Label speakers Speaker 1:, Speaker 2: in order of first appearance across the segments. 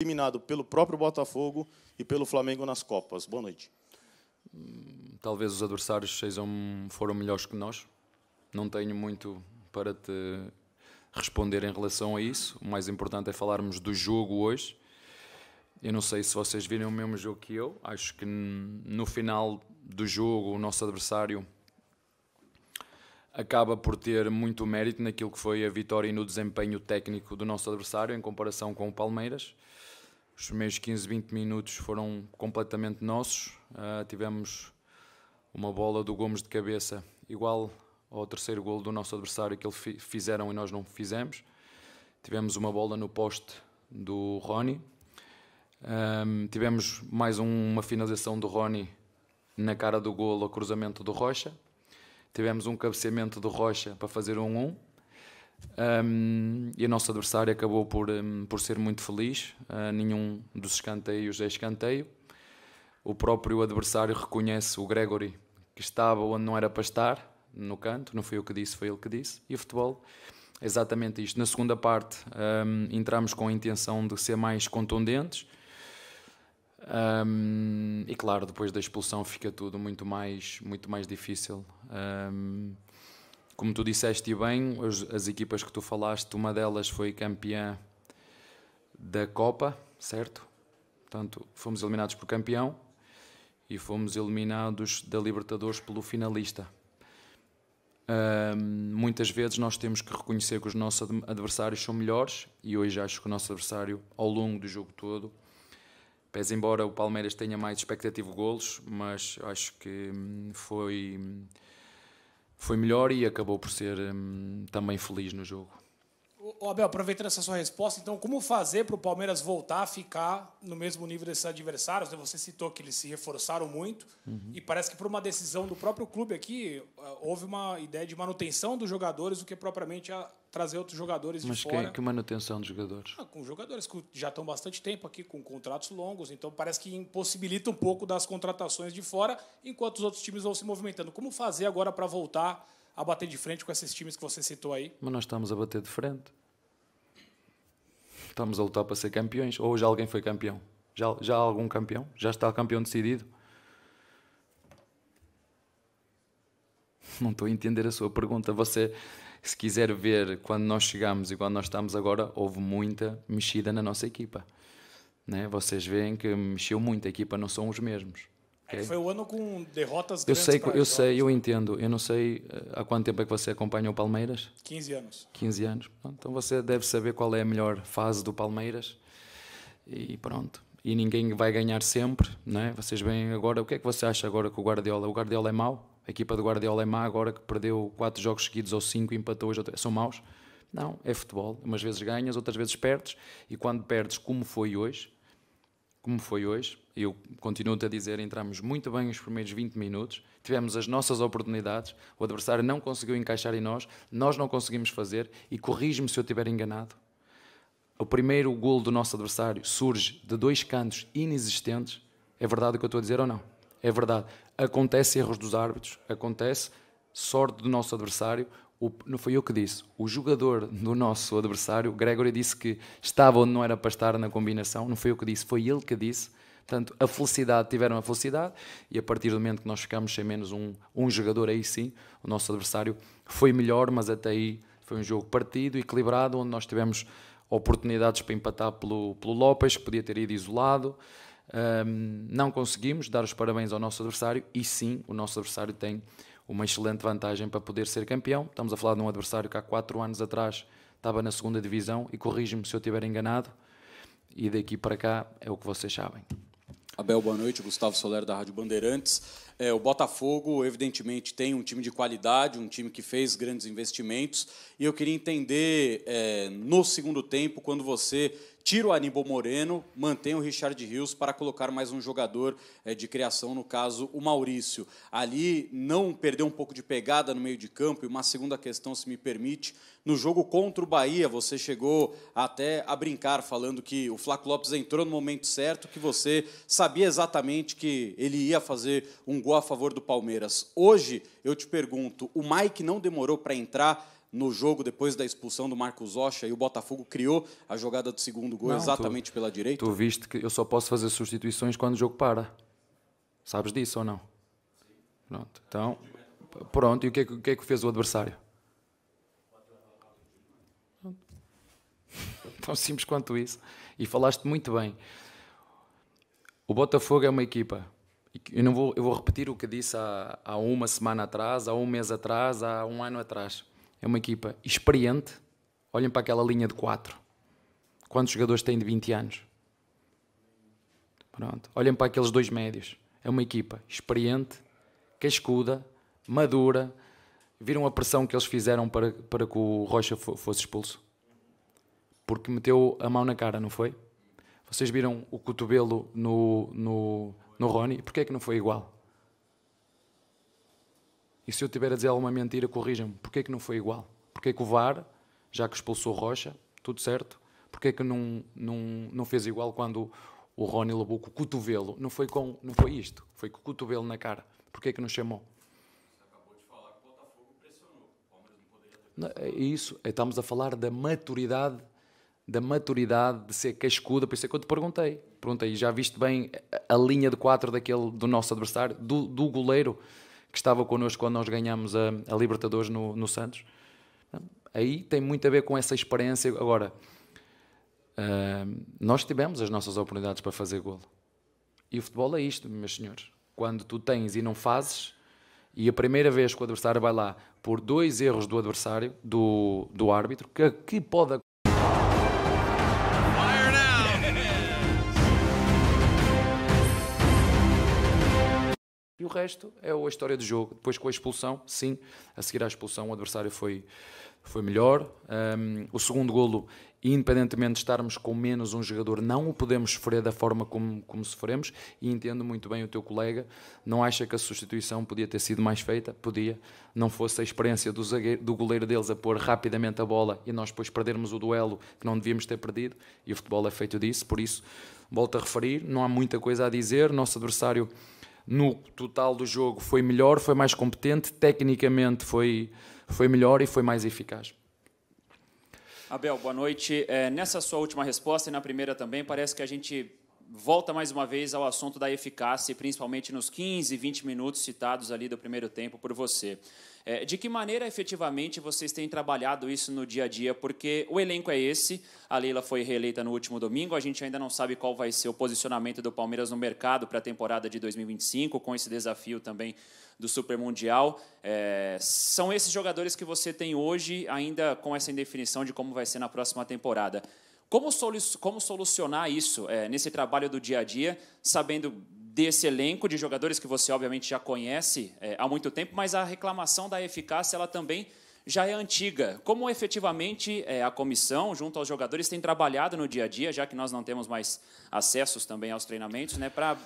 Speaker 1: eliminado pelo próprio Botafogo e pelo Flamengo nas Copas. Boa noite.
Speaker 2: Hum, talvez os adversários sejam, foram melhores que nós. Não tenho muito para te responder em relação a isso. O mais importante é falarmos do jogo hoje. Eu não sei se vocês viram o mesmo jogo que eu. Acho que no final do jogo o nosso adversário acaba por ter muito mérito naquilo que foi a vitória e no desempenho técnico do nosso adversário em comparação com o Palmeiras os primeiros 15, 20 minutos foram completamente nossos. Uh, tivemos uma bola do Gomes de cabeça, igual ao terceiro golo do nosso adversário que eles fizeram e nós não fizemos. Tivemos uma bola no poste do Rony. Um, tivemos mais uma finalização do Rony na cara do golo, a cruzamento do Rocha. Tivemos um cabeceamento do Rocha para fazer um 1. Um, e o nosso adversário acabou por, um, por ser muito feliz. Uh, nenhum dos escanteios é escanteio. O próprio adversário reconhece o Gregory, que estava onde não era para estar, no canto. Não foi eu que disse, foi ele que disse. E o futebol, exatamente isto. Na segunda parte, um, entramos com a intenção de ser mais contundentes. e claro, depois da expulsão fica tudo muito mais, muito mais difícil. Como tu disseste bem, as, as equipas que tu falaste, uma delas foi campeã da Copa, certo? Portanto, fomos eliminados por campeão e fomos eliminados da Libertadores pelo finalista. Uh, muitas vezes nós temos que reconhecer que os nossos adversários são melhores e hoje acho que o nosso adversário, ao longo do jogo todo, pese embora o Palmeiras tenha mais expectativa de golos, mas acho que hum, foi hum, foi melhor e acabou por ser hum, também feliz no jogo.
Speaker 3: Abel, aproveitando essa sua resposta, então, como fazer para o Palmeiras voltar a ficar no mesmo nível desses adversários? Né? Você citou que eles se reforçaram muito uhum. e parece que por uma decisão do próprio clube aqui, eh, houve uma ideia de manutenção dos jogadores do que propriamente a trazer outros jogadores Mas de fora. Mas que, que
Speaker 2: manutenção dos jogadores?
Speaker 3: Ah, com jogadores que já estão bastante tempo aqui, com contratos longos, então parece que impossibilita um pouco das contratações de fora, enquanto os outros times vão se movimentando. Como fazer agora para voltar a bater de frente com esses times que você citou aí?
Speaker 2: Mas nós estamos a bater de frente estamos a lutar para ser campeões. Ou já alguém foi campeão? Já, já há algum campeão? Já está campeão decidido? Não estou a entender a sua pergunta. Você, se quiser ver quando nós chegamos e quando nós estamos agora, houve muita mexida na nossa equipa. Né? Vocês veem que mexeu muito, a equipa não são os mesmos. É okay? foi
Speaker 3: o ano com derrotas eu sei, Eu jogos. sei,
Speaker 2: eu entendo. Eu não sei eh, há quanto tempo é que você acompanha o Palmeiras. 15 anos. 15 anos. Então você deve saber qual é a melhor fase do Palmeiras. E pronto. E ninguém vai ganhar sempre, né? Vocês veem agora, o que é que você acha agora com o Guardiola, o Guardiola é mau? A equipa do Guardiola é má agora que perdeu quatro jogos seguidos ou cinco, empatou hoje, são maus? Não, é futebol. Umas vezes ganhas, outras vezes perdes, e quando perdes, como foi hoje, como foi hoje. Eu continuo-te a dizer, entramos muito bem os primeiros 20 minutos, tivemos as nossas oportunidades, o adversário não conseguiu encaixar em nós, nós não conseguimos fazer, e corrijo me se eu estiver enganado. O primeiro golo do nosso adversário surge de dois cantos inexistentes. É verdade o que eu estou a dizer ou não? É verdade. Acontece erros dos árbitros, acontece sorte do nosso adversário, o, não foi eu que disse, o jogador do nosso adversário, Gregory, disse que estava onde não era para estar na combinação, não foi eu que disse, foi ele que disse. Portanto, a felicidade, tiveram a felicidade, e a partir do momento que nós ficamos sem menos um, um jogador, aí sim, o nosso adversário foi melhor, mas até aí foi um jogo partido, equilibrado, onde nós tivemos oportunidades para empatar pelo, pelo Lopes, que podia ter ido isolado. Um, não conseguimos dar os parabéns ao nosso adversário, e sim, o nosso adversário tem uma excelente vantagem para poder ser campeão. Estamos a falar de um adversário que há quatro anos atrás estava na segunda divisão e corrijo me se eu estiver enganado. E daqui para cá é o que vocês sabem.
Speaker 4: Abel, boa noite. Gustavo Soler da Rádio Bandeirantes. É, o Botafogo, evidentemente, tem um time de qualidade, um time que fez grandes investimentos. E eu queria entender, é, no segundo tempo, quando você tira o Aníbal Moreno, mantém o Richard Rios para colocar mais um jogador é, de criação, no caso, o Maurício. Ali não perdeu um pouco de pegada no meio de campo. E uma segunda questão, se me permite. No jogo contra o Bahia, você chegou até a brincar, falando que o Flávio Lopes entrou no momento certo, que você sabia exatamente que ele ia fazer um gol jogou a favor do Palmeiras. Hoje, eu te pergunto, o Mike não demorou para entrar no jogo depois da expulsão do Marcos Rocha e o Botafogo criou a jogada do segundo gol não, exatamente tu, pela direita?
Speaker 2: Tu viste que eu só posso fazer substituições quando o jogo para. Sabes disso ou não? Pronto. Então, pronto. E o que é que, que, é que fez o adversário? Tão simples quanto isso. E falaste muito bem. O Botafogo é uma equipa eu, não vou, eu vou repetir o que disse há, há uma semana atrás, há um mês atrás, há um ano atrás. É uma equipa experiente. Olhem para aquela linha de quatro Quantos jogadores têm de 20 anos? Pronto. Olhem para aqueles dois médios. É uma equipa experiente, cascuda, madura. Viram a pressão que eles fizeram para, para que o Rocha fosse expulso? Porque meteu a mão na cara, não foi? Vocês viram o cotovelo no, no, no Rony, porquê é que não foi igual? E se eu tiver a dizer alguma mentira, corrijam-me. Porquê é que não foi igual? Porquê é que o VAR, já que expulsou Rocha, tudo certo, porquê é que não, não, não fez igual quando o Rony levou com o cotovelo? Não foi, com, não foi isto, foi com o cotovelo na cara. Porquê é que não chamou? É isso, estamos a falar da maturidade da maturidade, de ser cascuda, por isso é que eu te perguntei. Perguntei, já viste bem a linha de quatro daquele, do nosso adversário, do, do goleiro que estava connosco quando nós ganhámos a, a Libertadores no, no Santos? Então, aí tem muito a ver com essa experiência. Agora, uh, nós tivemos as nossas oportunidades para fazer golo. E o futebol é isto, meus senhores. Quando tu tens e não fazes, e a primeira vez que o adversário vai lá por dois erros do adversário, do, do árbitro, que, que pode acontecer o resto é a história do jogo. Depois com a expulsão, sim, a seguir à expulsão o adversário foi, foi melhor. Um, o segundo golo, independentemente de estarmos com menos um jogador, não o podemos sofrer da forma como, como sofremos. E entendo muito bem o teu colega, não acha que a substituição podia ter sido mais feita? Podia. Não fosse a experiência do, zagueiro, do goleiro deles a pôr rapidamente a bola e nós depois perdermos o duelo que não devíamos ter perdido. E o futebol é feito disso, por isso, volto a referir, não há muita coisa a dizer. Nosso adversário no total do jogo foi melhor, foi mais competente, tecnicamente foi, foi melhor e foi mais eficaz.
Speaker 5: Abel, boa noite. É, nessa sua última resposta e na primeira também, parece que a gente volta mais uma vez ao assunto da eficácia, principalmente nos 15, 20 minutos citados ali do primeiro tempo por você. É, de que maneira efetivamente vocês têm trabalhado isso no dia a dia? Porque o elenco é esse, a Leila foi reeleita no último domingo, a gente ainda não sabe qual vai ser o posicionamento do Palmeiras no mercado para a temporada de 2025, com esse desafio também do Super Mundial. É, são esses jogadores que você tem hoje, ainda com essa indefinição de como vai ser na próxima temporada. Como, solu como solucionar isso é, nesse trabalho do dia a dia, sabendo desse elenco de jogadores que você obviamente já conhece é, há muito tempo, mas a reclamação da eficácia ela também já é antiga. Como efetivamente é, a comissão, junto aos jogadores, tem trabalhado no dia a dia, já que nós não temos mais acessos também aos treinamentos, né, para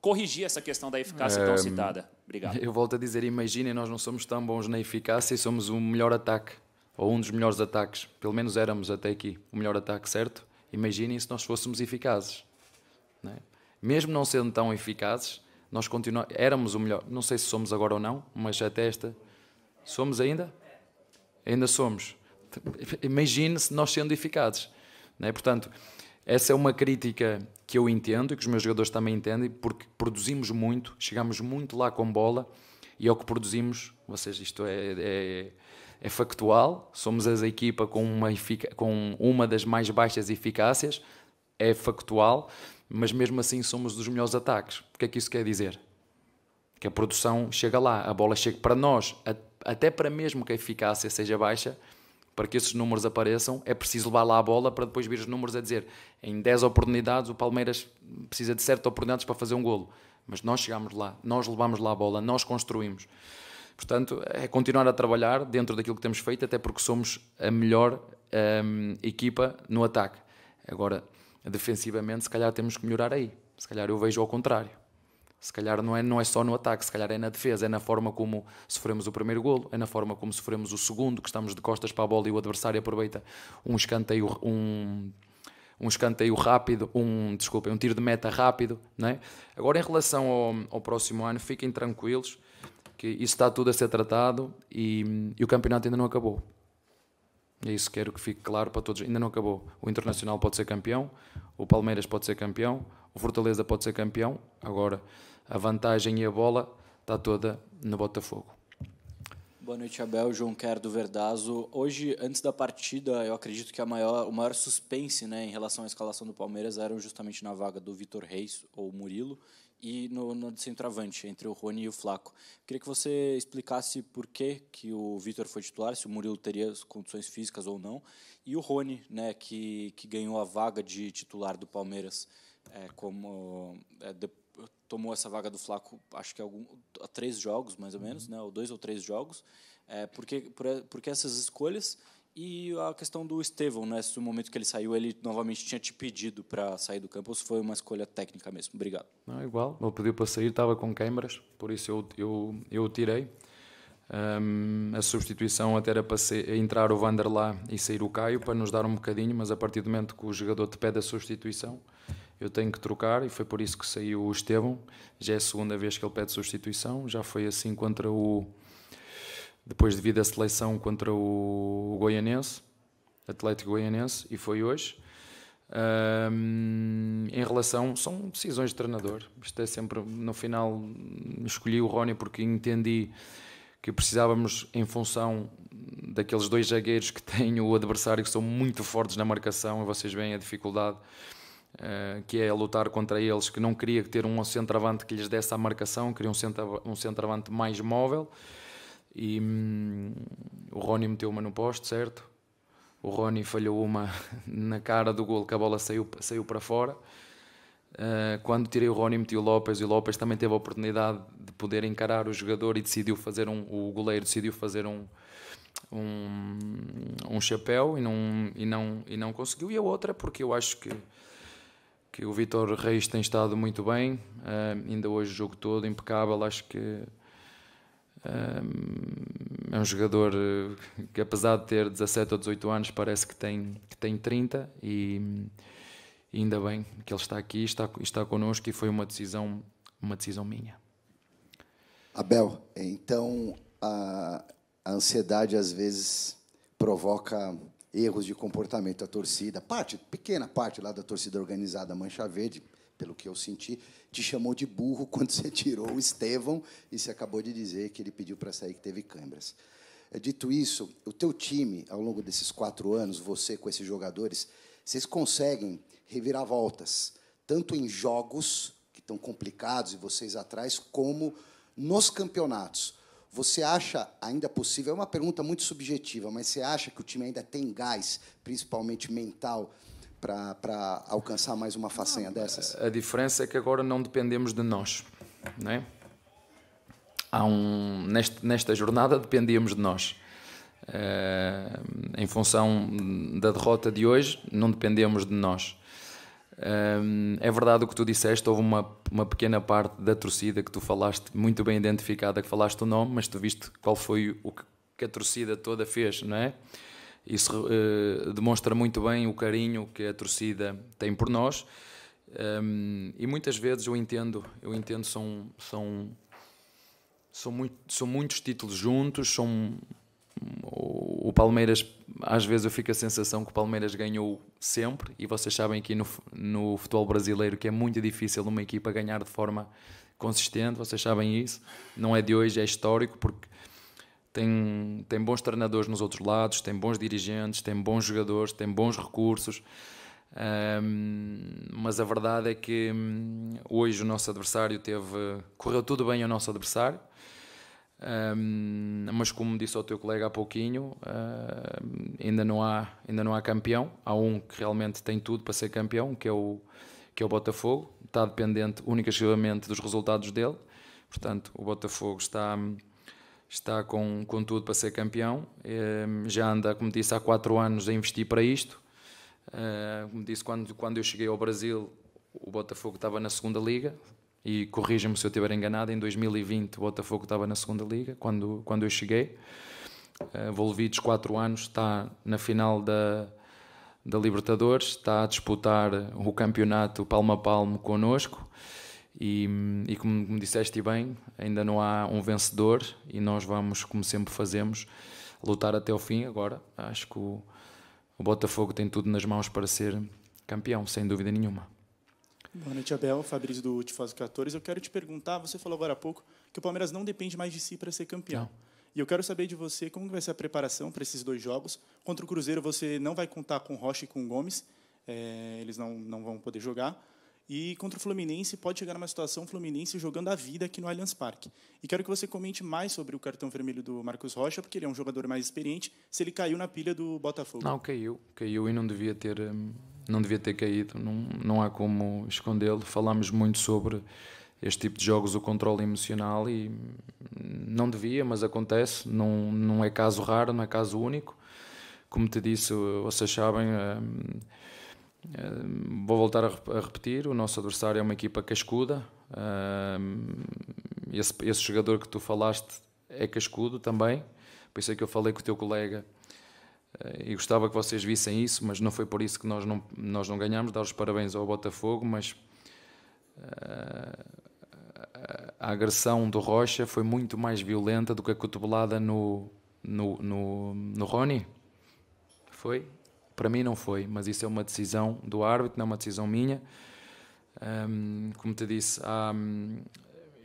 Speaker 5: corrigir essa questão da eficácia tão ehm, citada? Obrigado. Eu
Speaker 2: volto a dizer, imaginem, nós não somos tão bons na eficácia e somos o melhor ataque ou um dos melhores ataques, pelo menos éramos até aqui o melhor ataque, certo? Imaginem se nós fôssemos eficazes. Não é? Mesmo não sendo tão eficazes, nós continuamos, éramos o melhor. Não sei se somos agora ou não, mas até esta. Somos ainda? Ainda somos. Imagine se nós sendo eficazes. É? Portanto, essa é uma crítica que eu entendo e que os meus jogadores também entendem, porque produzimos muito, chegamos muito lá com bola e é o que produzimos. Vocês, isto é, é é factual, somos as equipa com uma, com uma das mais baixas eficácias, é factual, mas mesmo assim somos dos melhores ataques. O que é que isso quer dizer? Que a produção chega lá, a bola chega para nós, até para mesmo que a eficácia seja baixa, para que esses números apareçam, é preciso levar lá a bola para depois vir os números a dizer em 10 oportunidades o Palmeiras precisa de 7 oportunidades para fazer um golo. Mas nós chegamos lá, nós levamos lá a bola, nós construímos. Portanto, é continuar a trabalhar dentro daquilo que temos feito, até porque somos a melhor um, equipa no ataque. Agora, defensivamente, se calhar temos que melhorar aí. Se calhar eu vejo ao contrário. Se calhar não é, não é só no ataque, se calhar é na defesa, é na forma como sofremos o primeiro golo, é na forma como sofremos o segundo, que estamos de costas para a bola e o adversário aproveita um escanteio, um, um escanteio rápido, um, desculpa, um tiro de meta rápido. Não é? Agora, em relação ao, ao próximo ano, fiquem tranquilos que isso está tudo a ser tratado e, e o campeonato ainda não acabou. É isso, quero que fique claro para todos. Ainda não acabou. O Internacional pode ser campeão, o Palmeiras pode ser campeão, o Fortaleza pode ser campeão. Agora, a vantagem e a bola está toda no Botafogo.
Speaker 6: Boa noite, Abel. João Quer do Verdazo. Hoje, antes da partida, eu acredito que a maior, o maior suspense né, em relação à escalação do Palmeiras era justamente na vaga do Vitor Reis ou Murilo e no, no centroavante, entre o Rony e o Flaco. Queria que você explicasse por que, que o Vitor foi titular, se o Murilo teria as condições físicas ou não, e o Rony, né, que, que ganhou a vaga de titular do Palmeiras, é, como é, de, tomou essa vaga do Flaco, acho que algum, três jogos, mais ou menos, uhum. né, ou dois ou três jogos. É, por que essas escolhas? E a questão do Estevão, né? no momento que ele saiu, ele novamente tinha te pedido para sair do campo, ou se foi uma escolha técnica mesmo? Obrigado.
Speaker 2: Não, igual. Ele pediu para sair, estava com câimbras, por isso eu, eu, eu o tirei. Um, a substituição até era para ser, entrar o Vander lá e sair o Caio para nos dar um bocadinho, mas a partir do momento que o jogador te pede a substituição, eu tenho que trocar e foi por isso que saiu o Estevão. Já é a segunda vez que ele pede substituição, já foi assim contra o, depois devido à seleção contra o Goianense, Atlético Goianense, e foi hoje. Um, em relação, são decisões de treinador. Isto é sempre, no final, escolhi o Rony porque entendi que precisávamos, em função daqueles dois zagueiros que tem o adversário, que são muito fortes na marcação, e vocês veem a dificuldade uh, que é lutar contra eles, que não queria ter um centroavante que lhes desse a marcação, queria um centroavante mais móvel. E hum, o Rony meteu uma no posto, certo? O Rony falhou uma na cara do gol que a bola saiu, saiu para fora. Uh, quando tirei o Rony, meti o Lopes e o Lopes também teve a oportunidade de poder encarar o jogador e decidiu fazer um. O goleiro decidiu fazer um, um, um chapéu e não, e, não, e não conseguiu. E a outra, porque eu acho que que o Vitor Reis tem estado muito bem, uh, ainda hoje o jogo todo impecável, acho que é um jogador eh, que, apesar de ter 17 ou 18 anos, parece que tem, que tem 30 e, e ainda bem que ele está aqui, está, está connosco e foi uma decisão, uma decisão minha.
Speaker 7: Abel, então a, a ansiedade às vezes provoca erros de comportamento da torcida, parte, pequena parte lá da torcida organizada Mancha Verde, pelo que eu senti, te chamou de burro quando você tirou o Estevão e você acabou de dizer que ele pediu para sair, que teve câimbras. É, dito isso, o teu time, ao longo desses quatro anos, você com esses jogadores, vocês conseguem revirar voltas, tanto em jogos que estão complicados e vocês atrás, como nos campeonatos. Você acha ainda possível? É uma pergunta muito subjetiva, mas você acha que o time ainda tem gás, principalmente mental, para, para alcançar mais uma façanha dessas?
Speaker 2: A diferença é que agora não dependemos de nós, não é? Há um, neste, nesta jornada dependíamos de nós. Uh, em função da derrota de hoje, não dependemos de nós. Uh, é verdade o que tu disseste, houve uma, uma pequena parte da torcida que tu falaste muito bem identificada, que falaste o nome, mas tu viste qual foi o que, que a torcida toda fez, não é? Isso uh, demonstra muito bem o carinho que a torcida tem por nós. Um, ehm, e muitas vezes eu entendo, eu entendo são são são, muito, são muitos títulos juntos, são o Palmeiras, às vezes eu fico a sensação que o Palmeiras ganhou sempre, e vocês sabem que no, no futebol brasileiro que é muito difícil uma equipa ganhar de forma consistente, vocês sabem isso, não é de hoje, é histórico, porque tem, tem bons treinadores nos outros lados, tem bons dirigentes, tem bons jogadores, tem bons recursos. Um, mas a verdade é que hum, hoje o nosso adversário teve. correu tudo bem ao nosso adversário. Um, mas como disse ao teu colega há pouquinho, uh, ainda, não há, ainda não há campeão. Há um que realmente tem tudo para ser campeão, que é o, que é o Botafogo. Está dependente única e exclusivamente dos resultados dele. Portanto, o Botafogo está hum, está com, com tudo para ser campeão. Ehm, já anda, como disse, há quatro anos a investir para isto. Ehm, como disse, quando, quando eu cheguei ao Brasil, o Botafogo estava na segunda liga. E corrija-me se eu estiver enganado, em 2020 o Botafogo estava na segunda liga, quando, quando eu cheguei. Ehm, Volvidos, quatro anos, está na final da, da Libertadores, está a disputar o campeonato palmo a palmo connosco. E, e como me disseste bem, ainda não há um vencedor e nós vamos, como sempre fazemos, lutar até o fim. Agora, acho que o, o Botafogo tem tudo nas mãos para ser campeão, sem dúvida nenhuma.
Speaker 1: Boa noite, Abel. Fabrício do Tifoso 14. Eu quero te perguntar, você falou agora há pouco que o Palmeiras não depende mais de si para ser campeão. Não. E eu quero saber de você como vai ser a preparação para esses dois jogos. Contra o Cruzeiro, você não vai contar com Rocha e com Gomes, é, eles não, não vão poder jogar. E contra o Fluminense pode chegar numa situação Fluminense jogando a vida aqui no Allianz Parque. E quero que você comente mais sobre o cartão vermelho do Marcos Rocha, porque ele é um jogador mais experiente, se ele caiu na pilha do Botafogo. Não,
Speaker 2: caiu, caiu e não devia ter, hum, não devia ter caído, não, não há como escondê-lo. Falámos muito sobre este tipo de jogos, o controle emocional e hum, não devia, mas acontece, não, não é caso raro, não é caso único. Como te disse, vocês sabem, hum, Vou voltar a, a repetir: o nosso adversário é uma equipa cascuda. Esse, esse jogador que tu falaste é cascudo também. Por isso é que eu falei com o teu colega eh, e gostava que vocês vissem isso, mas não foi por isso que nós não, nós não ganhamos. Dar os parabéns ao Botafogo, mas eh, a agressão do Rocha foi muito mais violenta do que a cotovelada no, no, no, no Rony. Foi? Para mim não foi, mas isso é uma decisão do árbitro, não é uma decisão minha. Um, como te disse, há,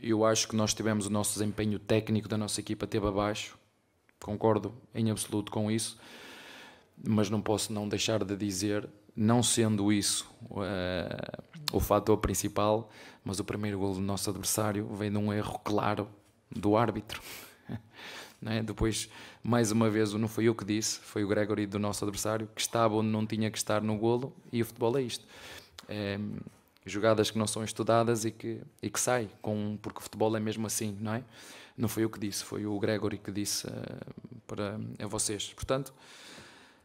Speaker 2: eu acho que nós tivemos o nosso desempenho técnico da nossa equipa teve abaixo. Concordo em absoluto com isso, mas não posso não deixar de dizer, não sendo isso uh, o fator principal, mas o primeiro gol do nosso adversário vem de um erro claro do árbitro. Né? Depois, mais uma vez, não foi eu que disse, foi o Gregory do nosso adversário, que estava onde não tinha que estar no golo, e o futebol é isto. É, jogadas que não são estudadas e que, e que sai, com, porque o futebol é mesmo assim, não é? Não foi eu que disse, foi o Gregory que disse uh, para, a vocês. Portanto,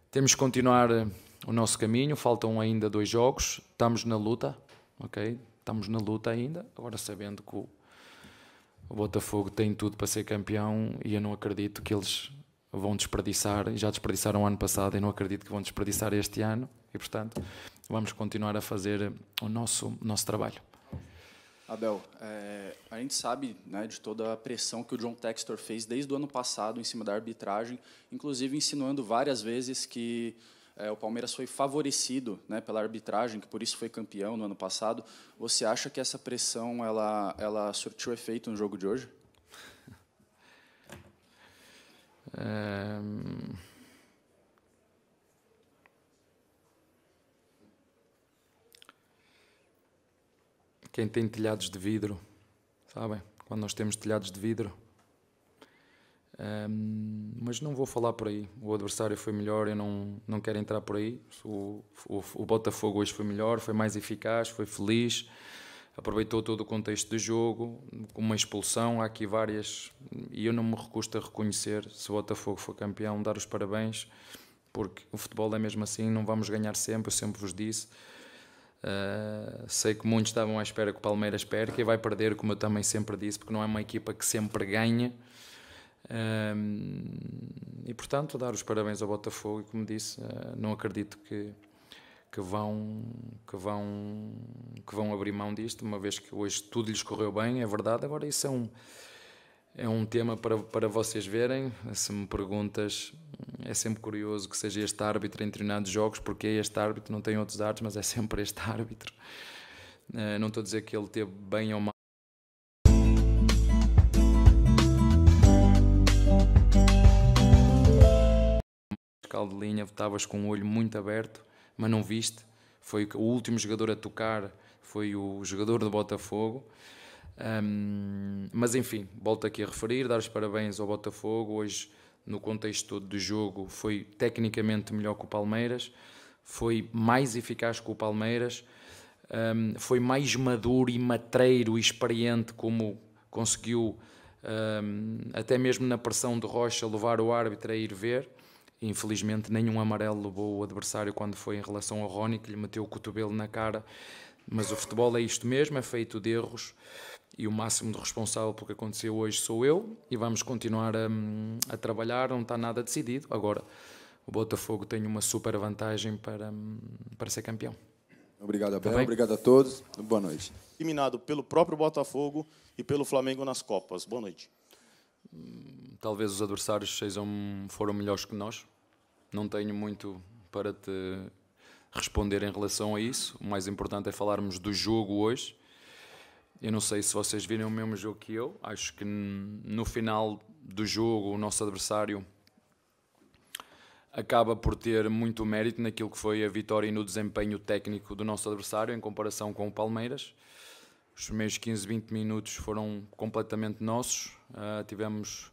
Speaker 2: temos que continuar eh, o nosso caminho, faltam ainda dois jogos, estamos na luta, ok? Estamos na luta ainda, agora sabendo que o o Botafogo tem tudo para ser campeão e eu não acredito que eles vão desperdiçar, já desperdiçaram o ano passado e não acredito que vão desperdiçar este ano e portanto vamos continuar a fazer o nosso, nosso trabalho.
Speaker 8: Abel, é, a gente sabe né, de toda a pressão que o John Textor fez desde o ano passado em cima da arbitragem, inclusive insinuando várias vezes que é, o Palmeiras foi favorecido né, pela arbitragem, que por isso foi campeão no ano passado. Você acha que essa pressão ela, ela surtiu efeito no jogo de hoje?
Speaker 2: É... Quem tem telhados de vidro, sabem? Quando nós temos telhados de vidro, um, mas não vou falar por aí. O adversário foi melhor, eu não, não quero entrar por aí. O, o, o Botafogo hoje foi melhor, foi mais eficaz, foi feliz, aproveitou todo o contexto do jogo, com uma expulsão, há aqui várias, e eu não me recusto a reconhecer, se o Botafogo for campeão, dar os parabéns, porque o futebol é mesmo assim, não vamos ganhar sempre, eu sempre vos disse. Uh, sei que muitos estavam à espera que o Palmeiras perca e vai perder, como eu também sempre disse, porque não é uma equipa que sempre ganha. Um, e portanto, dar os parabéns ao Botafogo e, como disse, ah, não acredito que, que, vão, que, vão, que vão abrir mão disto, uma vez que hoje tudo lhes correu bem, é verdade. Agora, isso é um, é um tema para, para vocês verem. Se me perguntas, é sempre curioso que seja este árbitro em determinados jogos, porque é este árbitro, não tem outros árbitros, mas é sempre este árbitro. Ah, não estou a dizer que ele teve bem ou mal. caldo de linha, estavas com o olho muito aberto, mas não viste. Foi o último jogador a tocar, foi o jogador do Botafogo. Um, mas enfim, volto aqui a referir, dar os parabéns ao Botafogo. Hoje, no contexto todo do jogo, foi tecnicamente melhor que o Palmeiras, foi mais eficaz que o Palmeiras, um, foi mais maduro e matreiro e experiente como conseguiu, um, até mesmo na pressão de Rocha, levar o árbitro a ir ver. Infelizmente, nenhum amarelo levou o adversário quando foi em relação ao Rony, que lhe meteu o cotovelo na cara. Mas o futebol é isto mesmo, é feito de erros e o máximo de responsável pelo que aconteceu hoje sou eu e vamos continuar a, hum, a, trabalhar, não está nada decidido. Agora, o Botafogo tem uma super vantagem para, hum, para ser campeão. Obrigado, tá Abel. Tá obrigado a todos. Boa
Speaker 1: noite. Eliminado pelo próprio Botafogo e pelo Flamengo nas Copas. Boa noite.
Speaker 2: Hum talvez os adversários sejam, foram melhores que nós. Não tenho muito para te responder em relação a isso. O mais importante é falarmos do jogo hoje. Eu não sei se vocês viram o mesmo jogo que eu. Acho que no final do jogo o nosso adversário acaba por ter muito mérito naquilo que foi a vitória e no desempenho técnico do nosso adversário em comparação com o Palmeiras. Os primeiros 15, 20 minutos foram completamente nossos. Uh, tivemos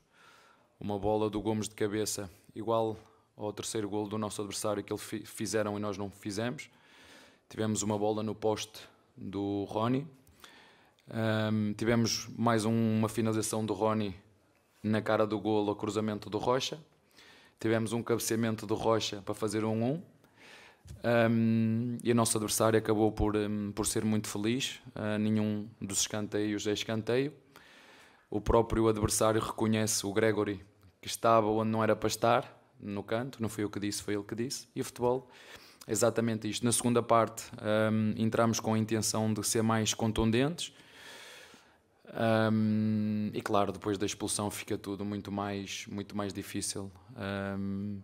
Speaker 2: uma bola do Gomes de cabeça, igual ao terceiro golo do nosso adversário que eles fizeram e nós não fizemos. Tivemos uma bola no poste do Rony. Um, tivemos mais uma finalização do Rony na cara do golo, o cruzamento do Rocha. Tivemos um cabeceamento do Rocha para fazer um 1-1. Um, e o nosso adversário acabou por, um, por ser muito feliz. Uh, nenhum dos escanteios é escanteio o próprio adversário reconhece o Gregory, que estava onde não era para estar, no canto, não foi eu que disse, foi ele que disse, e o futebol exatamente isto. Na segunda parte, um, entramos com a intenção de ser mais contundentes. Um, e claro, depois da expulsão fica tudo muito mais, muito mais difícil. Um,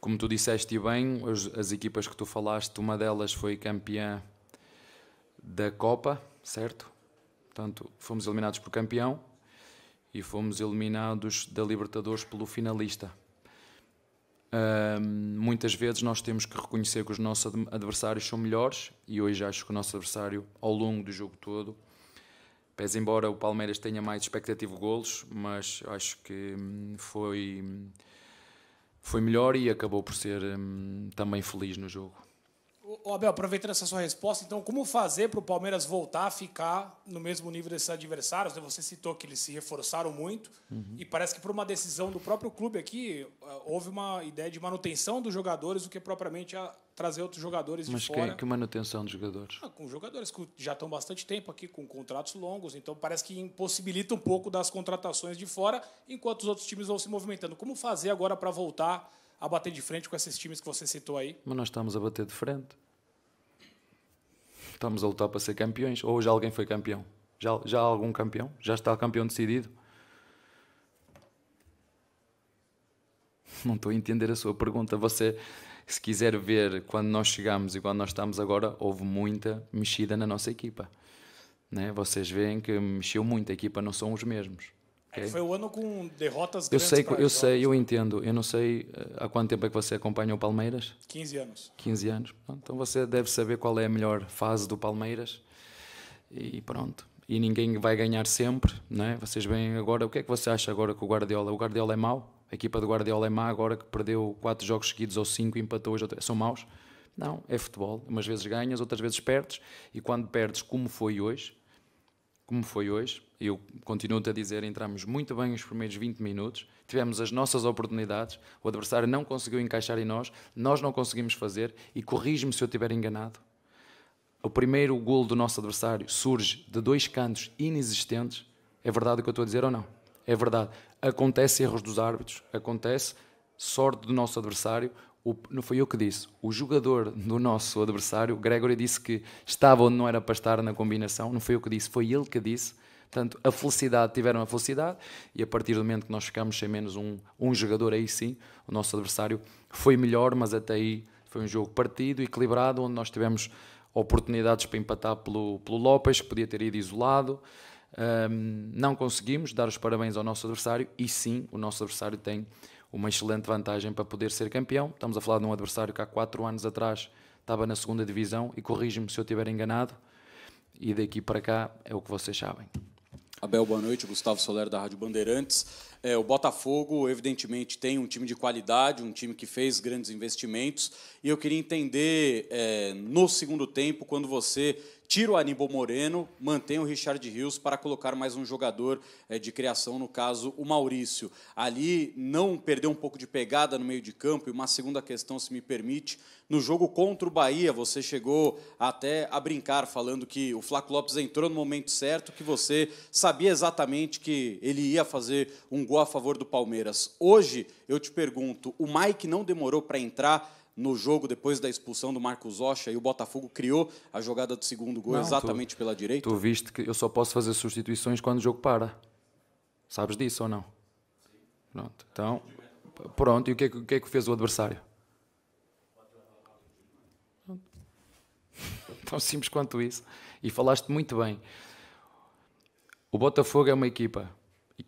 Speaker 2: como tu disseste bem, as, as, equipas que tu falaste, uma delas foi campeã da Copa, certo? Portanto, fomos eliminados por campeão e fomos eliminados da Libertadores pelo finalista. Uh, muitas vezes nós temos que reconhecer que os nossos adversários são melhores e hoje acho que o nosso adversário, ao longo do jogo todo, pese embora o Palmeiras tenha mais expectativa de golos, mas acho que hum, foi, hum, foi melhor e acabou por ser hum, também feliz no jogo.
Speaker 3: Abel, aproveitando essa sua resposta, então, como fazer para o Palmeiras voltar a ficar no mesmo nível desses adversários? Né? Você citou que eles se reforçaram muito uhum. e parece que por uma decisão do próprio clube aqui é, houve uma ideia de manutenção dos jogadores do que propriamente a trazer outros jogadores Mas de fora. Mas é que,
Speaker 2: que manutenção dos jogadores?
Speaker 3: Ah, com jogadores que já estão bastante tempo aqui, com contratos longos, então parece que impossibilita um pouco das contratações de fora, enquanto os outros times vão se movimentando. Como fazer agora para voltar a bater de frente com esses times que você
Speaker 2: citou aí? Mas nós estamos a bater de frente. Estamos a lutar para ser campeões. Ou já alguém foi campeão? Já, já há algum campeão? Já está campeão decidido? Não estou a entender a sua pergunta. Você, se quiser ver quando nós chegamos e quando nós estamos agora, houve muita mexida na nossa equipa. Né? Vocês veem que mexeu muito a equipa, não são os mesmos. Okay? É foi
Speaker 3: o ano com derrotas eu sei, Eu sei,
Speaker 2: eu entendo. Eu não sei eh, há quanto tempo é que você acompanha o Palmeiras.
Speaker 3: 15 anos.
Speaker 2: 15 anos. Então você deve saber qual é a melhor fase do Palmeiras. E pronto. E ninguém vai ganhar sempre, não é? Vocês veem agora, o que é que você acha agora com o Guardiola, o Guardiola é mau? A equipa do Guardiola é má agora que perdeu quatro jogos seguidos ou cinco, empatou hoje, são maus? Não, é futebol. Umas vezes ganhas, outras vezes perdes, e quando perdes, como foi hoje, como foi hoje. Eu continuo-te a dizer, entramos muito bem nos primeiros 20 minutos, tivemos as nossas oportunidades, o adversário não conseguiu encaixar em nós, nós não conseguimos fazer, e corrijo me se eu estiver enganado. O primeiro gol do nosso adversário surge de dois cantos inexistentes. É verdade o que eu estou a dizer ou não? É verdade. Acontece erros dos árbitros, acontece sorte do nosso adversário, o, não foi eu que disse, o jogador do nosso adversário, Gregory, disse que estava onde não era para estar na combinação, não foi eu que disse, foi ele que disse. Portanto, a felicidade, tiveram a felicidade, e a partir do momento que nós ficamos sem menos um, um jogador, aí sim, o nosso adversário foi melhor, mas até aí foi um jogo partido, equilibrado, onde nós tivemos oportunidades para empatar pelo, pelo Lopes, que podia ter ido isolado. Um, não conseguimos dar os parabéns ao nosso adversário, e sim, o nosso adversário tem uma excelente vantagem para poder ser campeão. Estamos a falar de um adversário que há quatro anos atrás estava na segunda divisão e corrige-me se eu estiver enganado. E daqui para cá é o que vocês sabem.
Speaker 4: Abel, boa noite. Gustavo Soler, da Rádio Bandeirantes. É, o Botafogo, evidentemente, tem um time de qualidade, um time que fez grandes investimentos. E eu queria entender, é, no segundo tempo, quando você tira o Aníbal Moreno, mantém o Richard Rios para colocar mais um jogador eh, de criação, no caso o Maurício. Ali não perdeu um pouco de pegada no meio de campo. E uma segunda questão, se me permite, no jogo contra o Bahia, você chegou até a brincar falando que o Flávio Lopes entrou no momento certo, que você sabia exatamente que ele ia fazer um gol a favor do Palmeiras. Hoje, eu te pergunto, o Mike não demorou para entrar? no jogo depois da expulsão do Marcos Rocha e o Botafogo criou a jogada do segundo gol não, exatamente tu, pela direita?
Speaker 2: Tu viste que eu só posso fazer substituições quando o jogo para. Sabes disso ou não? Pronto. Então, pronto. E o que é que, o que, é que fez o adversário? Tão simples quanto isso. E falaste muito bem. O Botafogo é uma equipa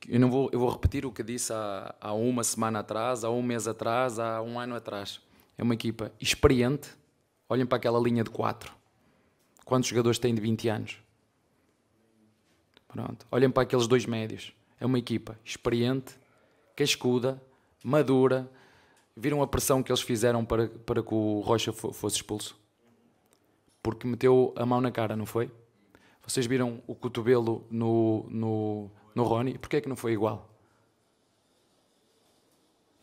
Speaker 2: eu não vou, eu vou repetir o que disse há, há uma semana atrás, há um mês atrás, há um ano atrás é uma equipa experiente. Olhem para aquela linha de 4. Quantos jogadores têm de 20 anos? Pronto. Olhem para aqueles dois médios. É uma equipa experiente, cascuda, madura. Viram a pressão que eles fizeram para, para que o Rocha fosse expulso? Porque meteu a mão na cara, não foi? Vocês viram o cotovelo no, no, no Rony? Porquê é que não foi igual?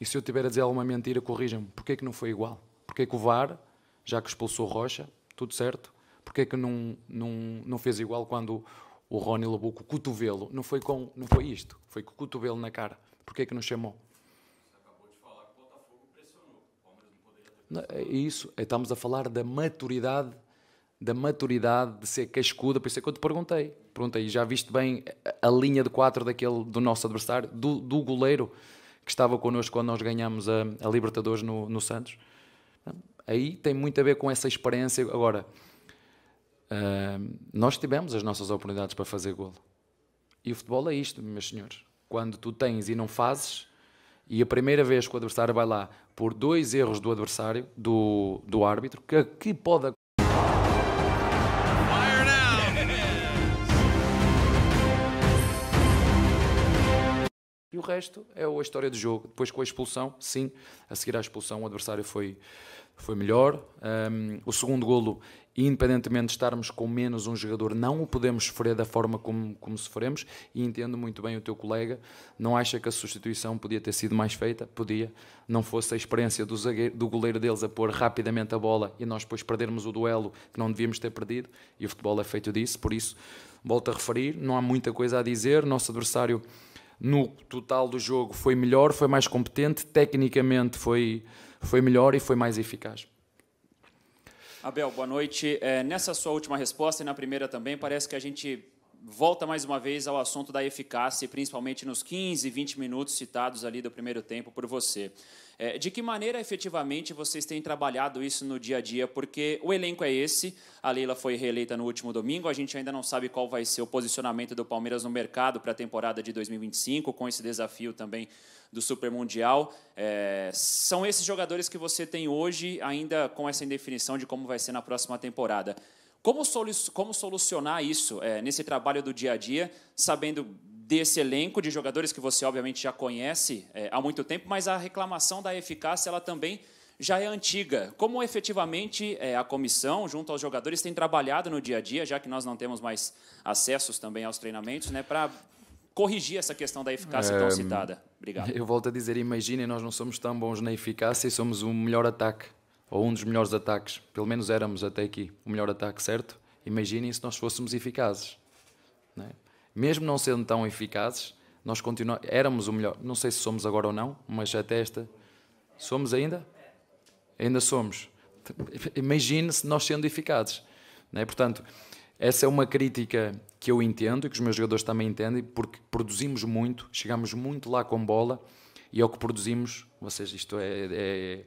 Speaker 2: E se eu tiver a dizer alguma mentira, corrijam-me. Porquê que não foi igual? Porquê que o VAR, já que expulsou Rocha, tudo certo, porquê que não, não, não fez igual quando o Rony levou com o cotovelo? Não foi, com, não foi isto, foi com o cotovelo na cara. Porquê que não chamou? É isso, é, estamos a falar da maturidade, da maturidade de ser cascuda, por isso é que eu te perguntei. Perguntei, já viste bem a linha de quatro daquele, do nosso adversário, do, do goleiro? que estava connosco quando nós ganhamos a, a Libertadores no, no Santos. Aí tem muito a ver com essa experiência. Agora, uh, nós tivemos as nossas oportunidades para fazer golo. E o futebol é isto, meus senhores. Quando tu tens e não fazes, e a primeira vez que o adversário vai lá por dois erros do adversário, do, do árbitro, que, que pode resto é a história do jogo. Depois com a expulsão, sim, a seguir à expulsão o adversário foi, foi melhor. Um, o segundo golo, independentemente de estarmos com menos um jogador, não o podemos sofrer da forma como, como sofremos. E entendo muito bem o teu colega, não acha que a substituição podia ter sido mais feita? Podia. Não fosse a experiência do, zagueiro, do goleiro deles a pôr rapidamente a bola e nós depois perdermos o duelo que não devíamos ter perdido. E o futebol é feito disso, por isso, volto a referir, não há muita coisa a dizer. Nosso adversário no total do jogo foi melhor, foi mais competente, tecnicamente foi, foi melhor e foi mais eficaz.
Speaker 5: Abel, boa noite. É, nessa sua última resposta e na primeira também, parece que a gente volta mais uma vez ao assunto da eficácia, principalmente nos 15, 20 minutos citados ali do primeiro tempo por você. É, de que maneira efetivamente vocês têm trabalhado isso no dia a dia? Porque o elenco é esse, a Leila foi reeleita no último domingo, a gente ainda não sabe qual vai ser o posicionamento do Palmeiras no mercado para a temporada de 2025, com esse desafio também do Super Mundial. É, são esses jogadores que você tem hoje, ainda com essa indefinição de como vai ser na próxima temporada. Como, solu como solucionar isso é, nesse trabalho do dia a dia, sabendo desse elenco de jogadores que você obviamente já conhece é, há muito tempo, mas a reclamação da eficácia ela também já é antiga. Como efetivamente é, a comissão, junto aos jogadores, tem trabalhado no dia a dia, já que nós não temos mais acessos também aos treinamentos, né, para corrigir essa questão da eficácia tão ehm, citada? Obrigado. Eu
Speaker 2: volto a dizer, imaginem, nós não somos tão bons na eficácia e somos o melhor ataque ou um dos melhores ataques, pelo menos éramos até aqui o melhor ataque, certo? Imaginem se nós fôssemos eficazes. Não é? Mesmo não sendo tão eficazes, nós continuamos, éramos o melhor. Não sei se somos agora ou não, mas até esta. Somos ainda? Ainda somos. Imagine se nós sendo eficazes. Não é? Portanto, essa é uma crítica que eu entendo e que os meus jogadores também entendem, porque produzimos muito, chegamos muito lá com bola e é o que produzimos, vocês, isto é, é,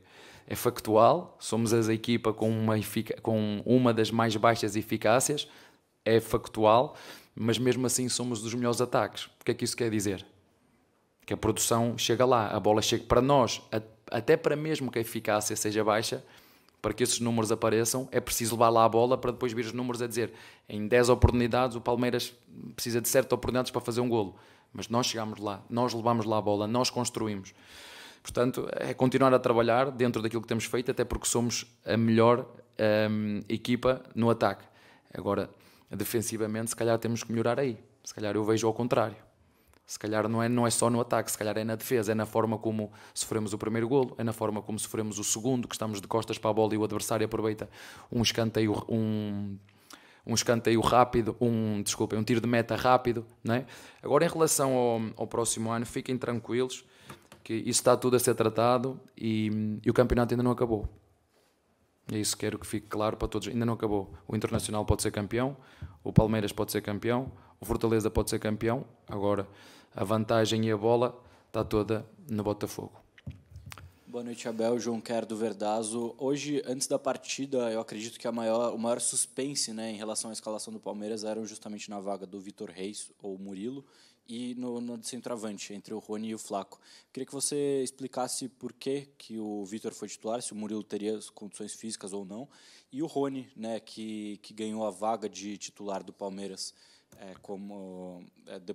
Speaker 2: é factual, somos as equipa com uma, com uma das mais baixas eficácias, é factual, mas mesmo assim somos dos melhores ataques. O que é que isso quer dizer? Que a produção chega lá, a bola chega para nós, até para mesmo que a eficácia seja baixa, para que esses números apareçam, é preciso levar lá a bola para depois vir os números a dizer em 10 oportunidades o Palmeiras precisa de 7 oportunidades para fazer um golo. Mas nós chegámos lá, nós levámos lá a bola, nós construímos. Portanto, é continuar a trabalhar dentro daquilo que temos feito, até porque somos a melhor um, equipa no ataque. Agora, defensivamente, se calhar temos que melhorar aí. Se calhar eu vejo ao contrário. Se calhar não é, não é só no ataque, se calhar é na defesa, é na forma como sofremos o primeiro golo, é na forma como sofremos o segundo, que estamos de costas para a bola e o adversário aproveita um escanteio, um, um escanteio rápido, um, desculpa, um tiro de meta rápido. Não é? Agora, em relação ao, ao próximo ano, fiquem tranquilos que isso está tudo a ser tratado e, e o campeonato ainda não acabou. É isso quero que fique claro para todos. Ainda não acabou. O Internacional pode ser campeão, o Palmeiras pode ser campeão, o Fortaleza pode ser campeão. Agora, a vantagem e a bola está toda no Botafogo.
Speaker 6: Boa noite, Abel. João Quer do Verdazo. Hoje, antes da partida, eu acredito que a maior, o maior suspense né, em relação à escalação do Palmeiras era justamente na vaga do Vitor Reis ou Murilo e no, no centroavante, entre o Rony e o Flaco. Queria que você explicasse por que, que o Vitor foi titular, se o Murilo teria as condições físicas ou não, e o Rony, né, que, que ganhou a vaga de titular do Palmeiras, é, como é, de,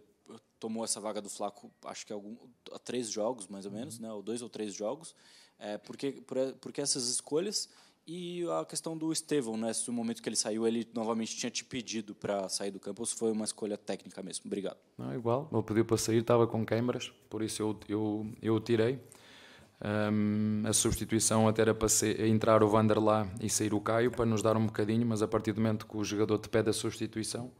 Speaker 6: tomou essa vaga do Flaco, acho que é algum, há três jogos, mais ou menos, uhum. né, ou dois ou três jogos. É, por, que, por que essas escolhas? E a questão do Estevão, né? Se no momento que ele saiu, ele novamente tinha te pedido para sair do campo, ou se foi uma escolha técnica mesmo? Obrigado.
Speaker 2: Não, igual. Ele pediu para sair, estava com câimbras, por isso eu, eu, eu o tirei. Um, a substituição até era para ser, entrar o Vander lá e sair o Caio para nos dar um bocadinho, mas a partir do momento que o jogador te pede a substituição,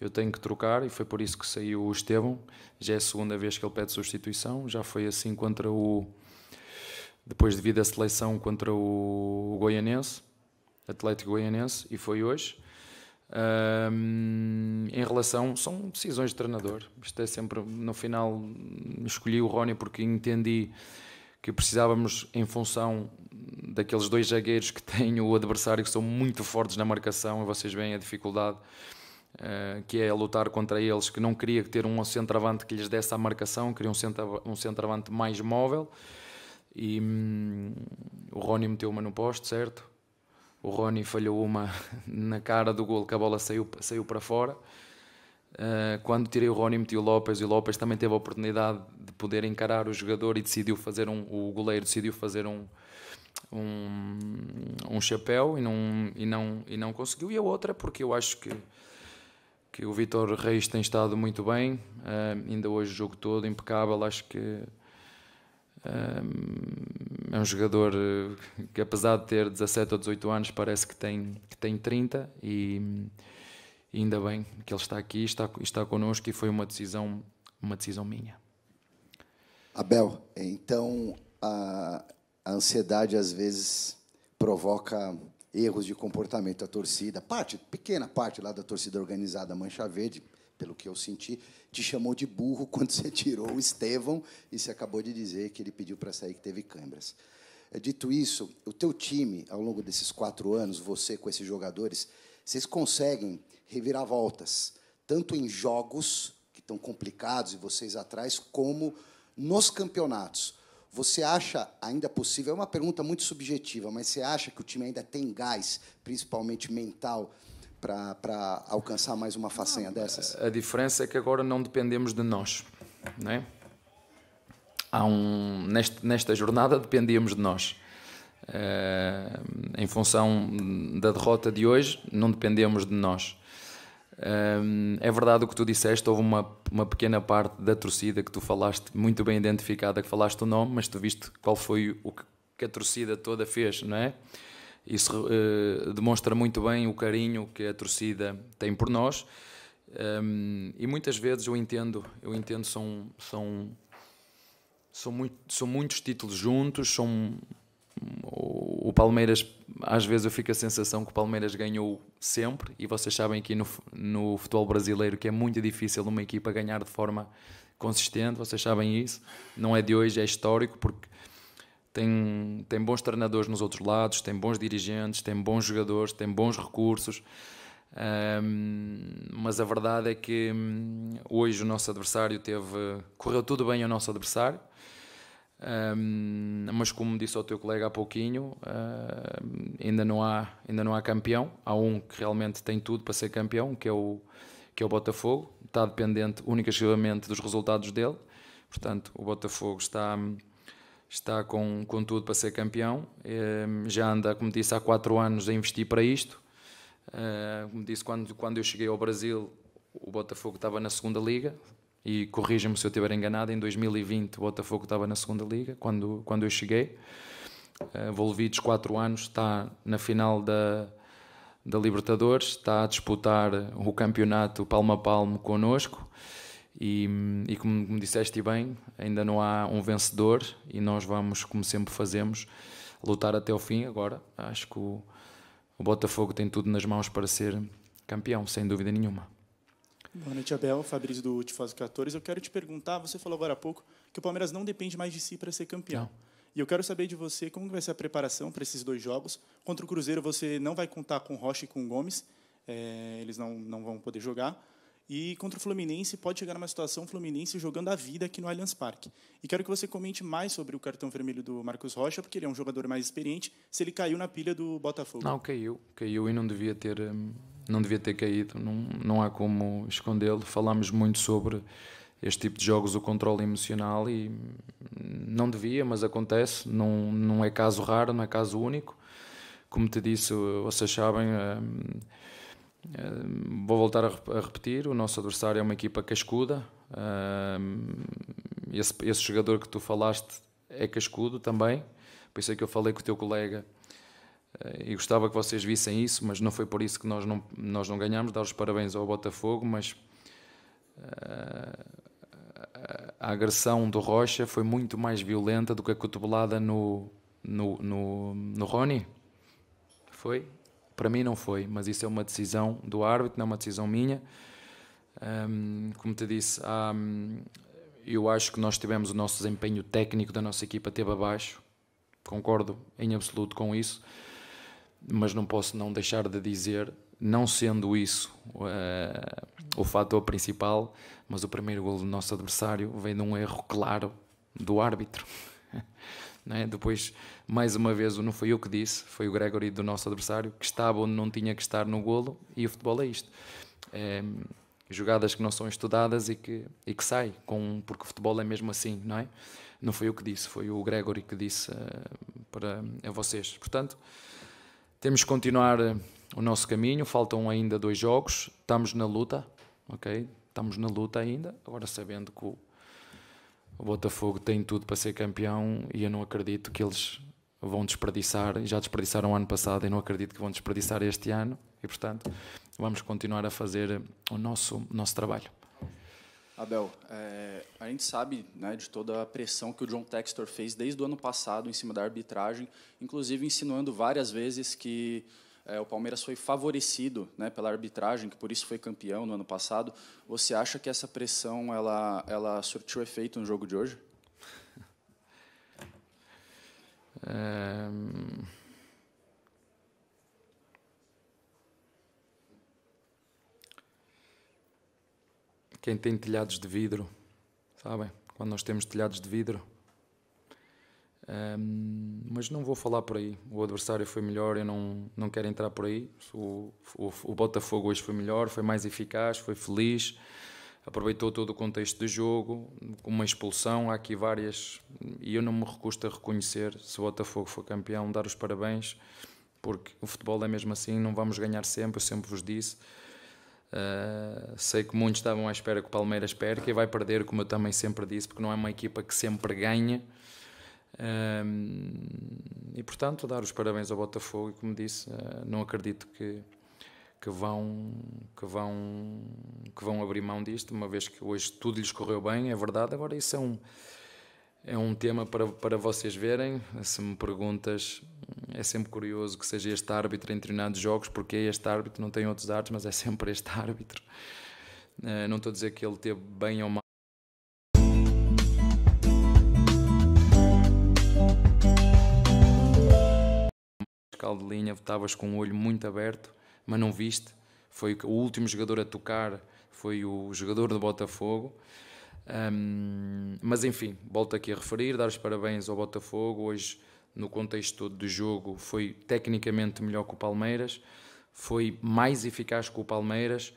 Speaker 2: eu tenho que trocar e foi por isso que saiu o Estevão. Já é a segunda vez que ele pede substituição, já foi assim contra o, depois devido à seleção contra o Goianense, Atlético Goianense, e foi hoje. Um, em relação, são decisões de treinador. Isto é sempre, no final, escolhi o Rony porque entendi que precisávamos, em função daqueles dois zagueiros que tem o adversário, que são muito fortes na marcação, e vocês veem a dificuldade uh, que é lutar contra eles, que não queria ter um centroavante que lhes desse a marcação, queria um, centro, um centroavante mais móvel e hum, o Rony meteu uma no posto, certo? O Rony falhou uma na cara do gol que a bola saiu, saiu para fora. Uh, quando tirei o Rony, meti o Lopes e o Lopes também teve a oportunidade de poder encarar o jogador e decidiu fazer um. O goleiro decidiu fazer um, um, um chapéu e não, e, não, e não conseguiu. E a outra, porque eu acho que que o Vitor Reis tem estado muito bem, uh, ainda hoje o jogo todo impecável, acho que é um jogador eh, que, apesar de ter 17 ou 18 anos, parece que tem, que tem 30 e, e ainda bem que ele está aqui, está, está connosco e foi uma decisão, uma decisão minha.
Speaker 7: Abel, então a, a ansiedade às vezes provoca erros de comportamento da torcida, parte, pequena parte lá da torcida organizada Mancha Verde, pelo que eu senti, te chamou de burro quando você tirou o Estevão e você acabou de dizer que ele pediu para sair que teve câimbras. É, dito isso, o teu time, ao longo desses quatro anos, você com esses jogadores, vocês conseguem voltas tanto em jogos que estão complicados e vocês atrás, como nos campeonatos. Você acha ainda possível? É uma pergunta muito subjetiva, mas você acha que o time ainda tem gás, principalmente mental, para, para alcançar mais uma façanha dessas?
Speaker 2: A diferença é que agora não dependemos de nós, não é? Há um, neste, nesta jornada dependíamos de nós. Uh, em função da derrota de hoje, não dependemos de nós. Uh, é verdade o que tu disseste, houve uma, uma pequena parte da torcida que tu falaste, muito bem identificada, que falaste o nome, mas tu viste qual foi o que, que a torcida toda fez, não é? Isso uh, demonstra muito bem o carinho que a torcida tem por nós. Um, ehm, e muitas vezes eu entendo, eu entendo são são são, muito, são muitos títulos juntos, são o, o Palmeiras às vezes eu fico a sensação que o Palmeiras ganhou sempre e vocês sabem que no, no futebol brasileiro que é muito difícil uma equipa ganhar de forma consistente, vocês sabem isso, não é de hoje, é histórico porque tem, tem bons treinadores nos outros lados, tem bons dirigentes, tem bons jogadores, tem bons recursos. Um, mas a verdade é que hum, hoje o nosso adversário teve. correu tudo bem ao nosso adversário. Um, mas como disse ao teu colega há pouquinho, uh, ainda, não há, ainda não há campeão. Há um que realmente tem tudo para ser campeão, que é o, que é o Botafogo. Está dependente única e exclusivamente dos resultados dele. Portanto, o Botafogo está hum, está com, com tudo para ser campeão. Ehm, já anda, como disse, há quatro anos a investir para isto. Ehm, como disse, quando, quando eu cheguei ao Brasil, o Botafogo estava na segunda liga. E corrija-me se eu estiver enganado, em 2020 o Botafogo estava na segunda liga, quando, quando eu cheguei. Eh, Volvidos quatro anos, está na final da, da Libertadores, está a disputar o campeonato palmo a palmo connosco. E, e como me disseste bem, ainda não há um vencedor e nós vamos, como sempre fazemos, lutar até o fim. Agora, acho que o, o Botafogo tem tudo nas mãos para ser campeão, sem dúvida nenhuma.
Speaker 1: Boa noite, Abel. Fabrício do Tifoso 14. Eu quero te perguntar, você falou agora há pouco que o Palmeiras não depende mais de si para ser campeão. Não. E eu quero saber de você como vai ser a preparação para esses dois jogos. Contra o Cruzeiro, você não vai contar com Rocha e com Gomes. É, eles não, não vão poder jogar. E contra o Fluminense, pode chegar numa situação Fluminense jogando a vida aqui no Allianz Parque. E quero que você comente mais sobre o cartão vermelho do Marcos Rocha, porque ele é um jogador mais experiente, se ele caiu na pilha do Botafogo. Não,
Speaker 2: caiu. Caiu e não devia ter, hum, não devia ter caído. Não, não há como escondê-lo. Falámos muito sobre este tipo de jogos, o controle emocional, e hum, não devia, mas acontece. Não, não é caso raro, não é caso único. Como te disse, vocês sabem. Hum, Vou voltar a repetir: o nosso adversário é uma equipa cascuda. Esse, esse jogador que tu falaste é cascudo também. Por isso é que eu falei com o teu colega eh, e gostava que vocês vissem isso, mas não foi por isso que nós não, nós não ganhámos. Dar os parabéns ao Botafogo, mas eh, a agressão do Rocha foi muito mais violenta do que a cotovelada no, no, no, no Rony. Foi? Para mim não foi, mas isso é uma decisão do árbitro, não é uma decisão minha. Um, como te disse, há, eu acho que nós tivemos o nosso desempenho técnico da nossa equipa teve abaixo. Concordo em absoluto com isso, mas não posso não deixar de dizer, não sendo isso uh, o fator principal, mas o primeiro gol do nosso adversário vem de um erro claro do árbitro. Né? Depois, mais uma vez, não foi eu que disse, foi o Gregory do nosso adversário, que estava onde não tinha que estar no golo, e o futebol é isto. É, jogadas que não são estudadas e que, e que sai, com, porque o futebol é mesmo assim, não é? Não foi eu que disse, foi o Gregory que disse uh, para, a vocês. Portanto, temos que continuar eh, o nosso caminho, faltam ainda dois jogos, estamos na luta, ok? Estamos na luta ainda, agora sabendo que o o Botafogo tem tudo para ser campeão e eu não acredito que eles vão desperdiçar, já desperdiçaram o ano passado e não acredito que vão desperdiçar este ano e portanto vamos continuar a fazer o nosso, nosso trabalho.
Speaker 8: Abel, é, a gente sabe né, de toda a pressão que o John Textor fez desde o ano passado em cima da arbitragem, inclusive insinuando várias vezes que é, o Palmeiras foi favorecido né, pela arbitragem, que por isso foi campeão no ano passado. Você acha que essa pressão ela, ela surtiu efeito no jogo de hoje?
Speaker 2: É... Quem tem telhados de vidro, sabem? Quando nós temos telhados de vidro, um, mas não vou falar por aí. O adversário foi melhor, eu não, não quero entrar por aí. O, o, o Botafogo hoje foi melhor, foi mais eficaz, foi feliz, aproveitou todo o contexto do jogo, com uma expulsão, há aqui várias, e eu não me recusto a reconhecer, se o Botafogo for campeão, dar os parabéns, porque o futebol é mesmo assim, não vamos ganhar sempre, eu sempre vos disse. Uh, sei que muitos estavam à espera que o Palmeiras perca e vai perder, como eu também sempre disse, porque não é uma equipa que sempre ganha um, e portanto, dar os parabéns ao Botafogo e, como disse, ah, não acredito que, que, vão, que, vão, que vão abrir mão disto, uma vez que hoje tudo lhes correu bem, é verdade. Agora, isso é um, é um tema para, para vocês verem. Se me perguntas, é sempre curioso que seja este árbitro em determinados jogos, porque é este árbitro, não tem outros árbitros, mas é sempre este árbitro. Ah, não estou a dizer que ele teve bem ou mal. caldo de linha, estavas com o olho muito aberto, mas não viste. Foi o último jogador a tocar, foi o jogador do Botafogo. Um, mas enfim, volto aqui a referir, dar os parabéns ao Botafogo. Hoje, no contexto todo do jogo, foi tecnicamente melhor que o Palmeiras, foi mais eficaz que o Palmeiras,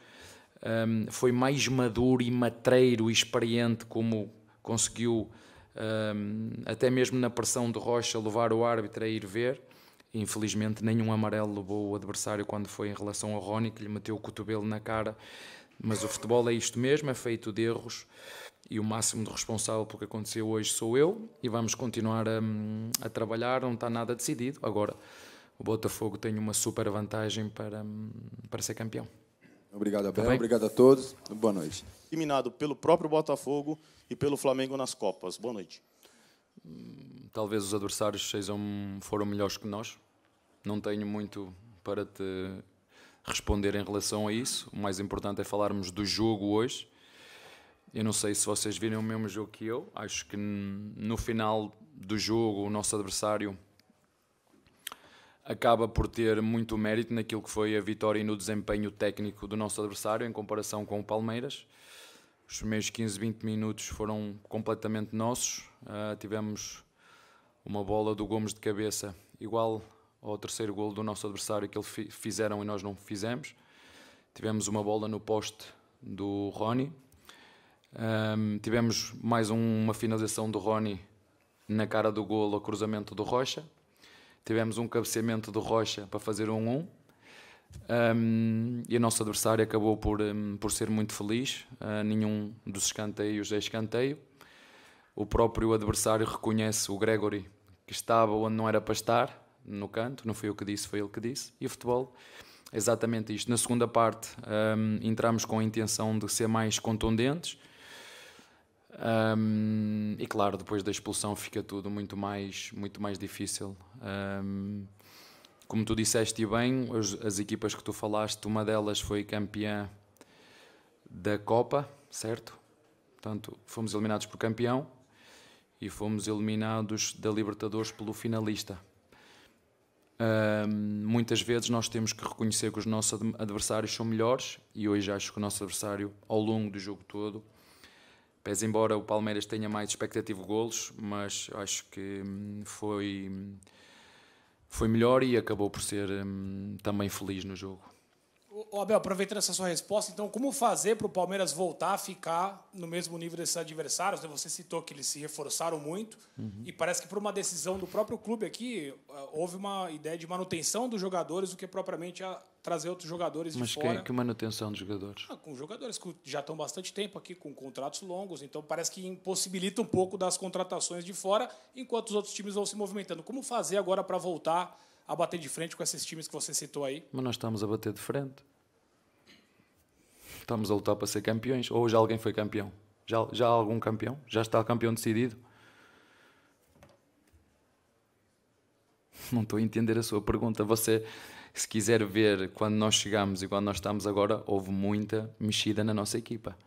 Speaker 2: um, foi mais maduro e matreiro e experiente como conseguiu, um, até mesmo na pressão de Rocha, levar o árbitro a ir ver. Infelizmente, nenhum amarelo levou o adversário quando foi em relação ao Rony, que lhe meteu o cotovelo na cara. Mas o futebol é isto mesmo, é feito de erros. E o máximo de responsável pelo que aconteceu hoje sou eu. E vamos continuar a, hum, a trabalhar, não está nada decidido. Agora, o Botafogo tem uma super vantagem para, hum, para ser campeão. Obrigado, tá Abel. Tá obrigado a todos. Boa noite.
Speaker 1: Eliminado pelo próprio Botafogo e pelo Flamengo nas Copas. Boa noite
Speaker 2: talvez os adversários sejam, foram melhores que nós. Não tenho muito para te responder em relação a isso. O mais importante é falarmos do jogo hoje. Eu não sei se vocês viram o mesmo jogo que eu. Acho que no final do jogo o nosso adversário acaba por ter muito mérito naquilo que foi a vitória e no desempenho técnico do nosso adversário em comparação com o Palmeiras. Os primeiros 15, 20 minutos foram completamente nossos. Uh, tivemos uma bola do Gomes de cabeça, igual ao terceiro gol do nosso adversário que eles fizeram e nós não fizemos. Tivemos uma bola no poste do Rony. Um, ah, tivemos mais uma finalização do Rony na cara do golo, a cruzamento do Rocha. Tivemos um cabeceamento do Rocha para fazer um 1. Um, e o nosso adversário acabou por, um, por ser muito feliz, uh, nenhum dos escanteios é escanteio. O próprio adversário reconhece o Gregory, que estava onde não era para estar, no canto, não foi eu que disse, foi ele que disse. E o futebol exatamente isto. Na segunda parte, um, entramos com a intenção de ser mais contundentes. Um, e claro, depois da expulsão fica tudo muito mais, muito mais difícil. Um, como tu disseste bem, as, as equipas que tu falaste, uma delas foi campeã da Copa, certo? Portanto, fomos eliminados por campeão e fomos eliminados da Libertadores pelo finalista. muitas vezes nós temos que reconhecer que os nossos adversários são melhores e hoje acho que o nosso adversário, ao longo do jogo todo, pese embora o Palmeiras tenha mais expectativa de golos, mas acho que hum, foi hum, foi melhor e acabou por ser hum, também feliz no jogo.
Speaker 3: O Abel, aproveitando essa sua resposta, então, como fazer para o Palmeiras voltar a ficar no mesmo nível desses adversários? Né? Você citou que eles se reforçaram muito uhum. e parece que por uma decisão do próprio clube aqui eh, houve uma ideia de manutenção dos jogadores do que é propriamente a trazer outros jogadores Mas de fora. Mas
Speaker 2: que, manutenção de jogadores?
Speaker 3: Ah, com jogadores que já estão bastante tempo aqui, com contratos longos, então parece que impossibilita um pouco das contratações de fora, enquanto os outros times vão se movimentando. Como fazer agora para voltar a bater de frente com esses times que você citou aí?
Speaker 2: Mas nós estamos a bater de frente. Estamos a lutar para ser campeões. Ou já alguém foi campeão? Já, já há algum campeão? Já está campeão decidido? Não estou a entender a sua pergunta. Você se quiser ver quando nós chegamos e quando nós estamos agora, houve muita mexida na nossa equipa.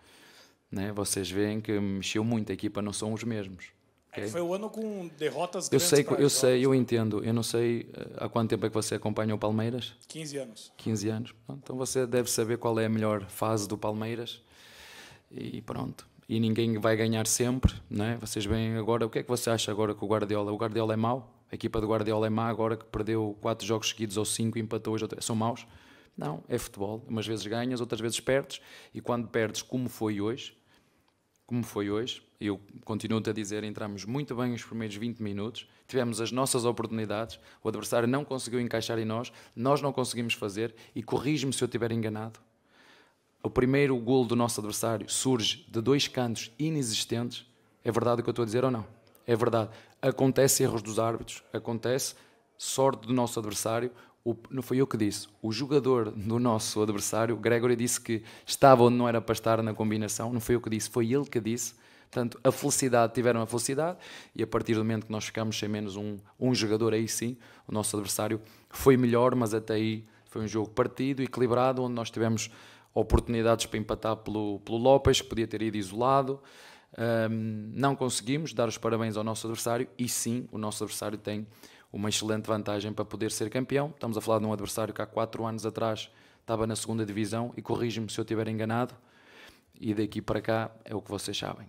Speaker 2: Né? Vocês veem que mexeu muito, a equipa não são os mesmos. É okay? Foi
Speaker 3: o um ano com derrotas eu sei, Eu sei,
Speaker 2: né? eu entendo. Eu não sei eh, há quanto tempo é que você acompanha o Palmeiras? 15 anos. 15 anos. Então você deve saber qual é a melhor fase do Palmeiras. E pronto e ninguém vai ganhar sempre, né? Vocês veem agora, o que é que você acha agora que o Guardiola, o Guardiola é mau? A equipa do Guardiola é má agora que perdeu quatro jogos seguidos ou cinco, empatou hoje, são maus? Não, é futebol. Umas vezes ganhas, outras vezes perdes e quando perdes, como foi hoje, como foi hoje, eu continuo-te a dizer, entramos muito bem os primeiros 20 minutos, tivemos as nossas oportunidades, o adversário não conseguiu encaixar em nós, nós não conseguimos fazer, e corrijo me se eu estiver enganado, o primeiro gol do nosso adversário surge de dois cantos inexistentes, é verdade o que eu estou a dizer ou não? É verdade. Acontece erros dos árbitros, acontece sorte do nosso adversário. O, não foi eu que disse. O jogador do nosso adversário, Gregory, disse que estava onde não era para estar na combinação. Não foi eu que disse, foi ele que disse. Portanto, a felicidade, tiveram a felicidade, e a partir do momento que nós ficámos sem menos um, um jogador, aí sim, o nosso adversário foi melhor, mas até aí foi um jogo partido, equilibrado, onde nós tivemos oportunidades para empatar pelo, pelo López, que podia ter ido isolado. Um, não conseguimos dar os parabéns ao nosso adversário e sim, o nosso adversário tem uma excelente vantagem para poder ser campeão. Estamos a falar de um adversário que há quatro anos atrás estava na segunda divisão e corrijo me se eu estiver enganado. E daqui para cá é o que vocês sabem.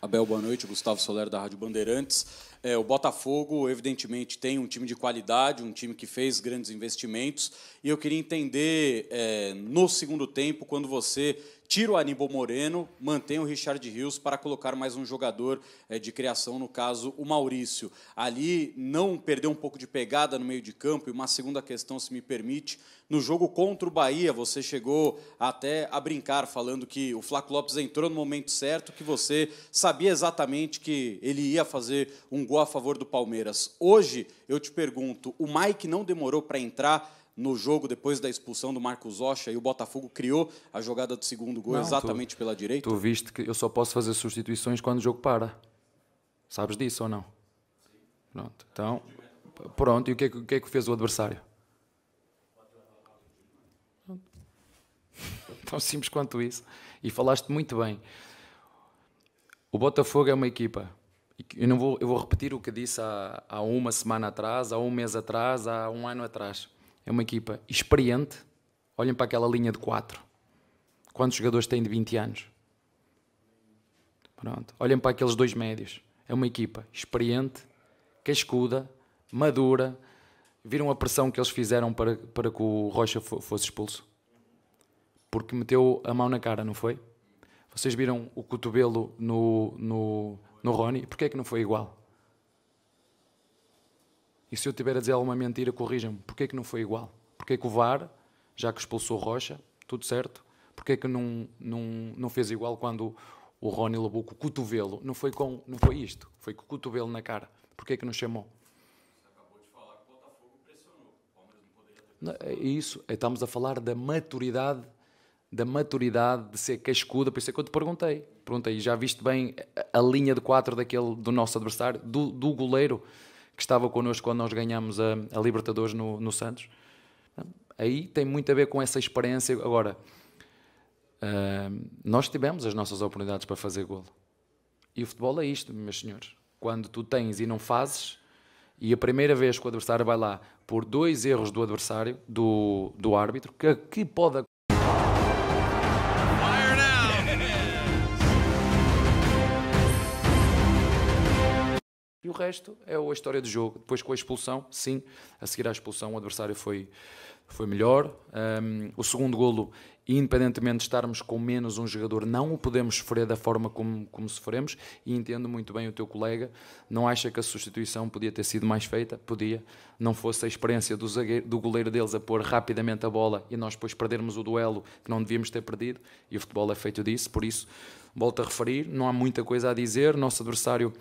Speaker 4: Abel, boa noite. Gustavo Soler da Rádio Bandeirantes. É, o Botafogo, evidentemente, tem um time de qualidade, um time que fez grandes investimentos. E eu queria entender, é, no segundo tempo, quando você tira o Aníbal Moreno, mantém o Richard Rios para colocar mais um jogador é, de criação, no caso o Maurício. Ali não perdeu um pouco de pegada no meio de campo. E uma segunda questão, se me permite, no jogo contra o Bahia, você chegou até a brincar falando que o Flávio Lopes entrou no momento certo, que você sabia exatamente que ele ia fazer um gol jogou a favor do Palmeiras. Hoje, eu te pergunto, o Mike não demorou para entrar no jogo depois da expulsão do Marcos Rocha e o Botafogo criou a jogada do segundo gol não, exatamente
Speaker 2: tu, pela direita? Tu viste que eu só posso fazer substituições quando o jogo para. Sabes disso ou não? Pronto. Então, pronto. E o que é que, o que, é que fez o adversário? Tão simples quanto isso. E falaste muito bem. O Botafogo é uma equipa eu, não vou, eu vou repetir o que disse há, há uma semana atrás, há um mês atrás, há um ano atrás. É uma equipa experiente. Olhem para aquela linha de quatro Quantos jogadores têm de 20 anos? Pronto. Olhem para aqueles dois médios. É uma equipa experiente, cascuda, madura. Viram a pressão que eles fizeram para, para que o Rocha fosse expulso? Porque meteu a mão na cara, não foi? Vocês viram o cotovelo no, no, no Rony, porquê é que não foi igual? E se eu tiver a dizer alguma mentira, corrijam-me. Porquê é que não foi igual? Porquê é que o VAR, já que expulsou Rocha, tudo certo, porquê é que não, não, não fez igual quando o Rony levou com o cotovelo? Não foi, com, não foi isto, foi com o cotovelo na cara. Porquê é que não chamou? É isso, estamos a falar da maturidade, da maturidade de ser cascuda, por isso é que eu te perguntei pergunta aí, já viste bem a linha de quatro daquele, do nosso adversário, do, do goleiro que estava connosco quando nós ganhámos a, a Libertadores no, no Santos? Aí tem muito a ver com essa experiência. Agora, uh, nós tivemos as nossas oportunidades para fazer golo. E o futebol é isto, meus senhores. Quando tu tens e não fazes, e a primeira vez que o adversário vai lá por dois erros do adversário, do, do árbitro, que, que pode E o resto é a história do jogo. Depois com a expulsão, sim, a seguir à expulsão o adversário foi, foi melhor. Um, o segundo golo, independentemente de estarmos com menos um jogador, não o podemos sofrer da forma como, como sofremos. E entendo muito bem o teu colega. Não acha que a substituição podia ter sido mais feita? Podia. Não fosse a experiência do, zagueiro, do goleiro deles a pôr rapidamente a bola e nós depois perdermos o duelo que não devíamos ter perdido. E o futebol é feito disso. Por isso, volto a referir, não há muita coisa a dizer. Nosso adversário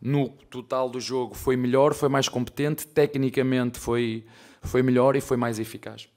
Speaker 2: no total do jogo foi melhor, foi mais competente, tecnicamente foi, foi melhor e foi mais eficaz.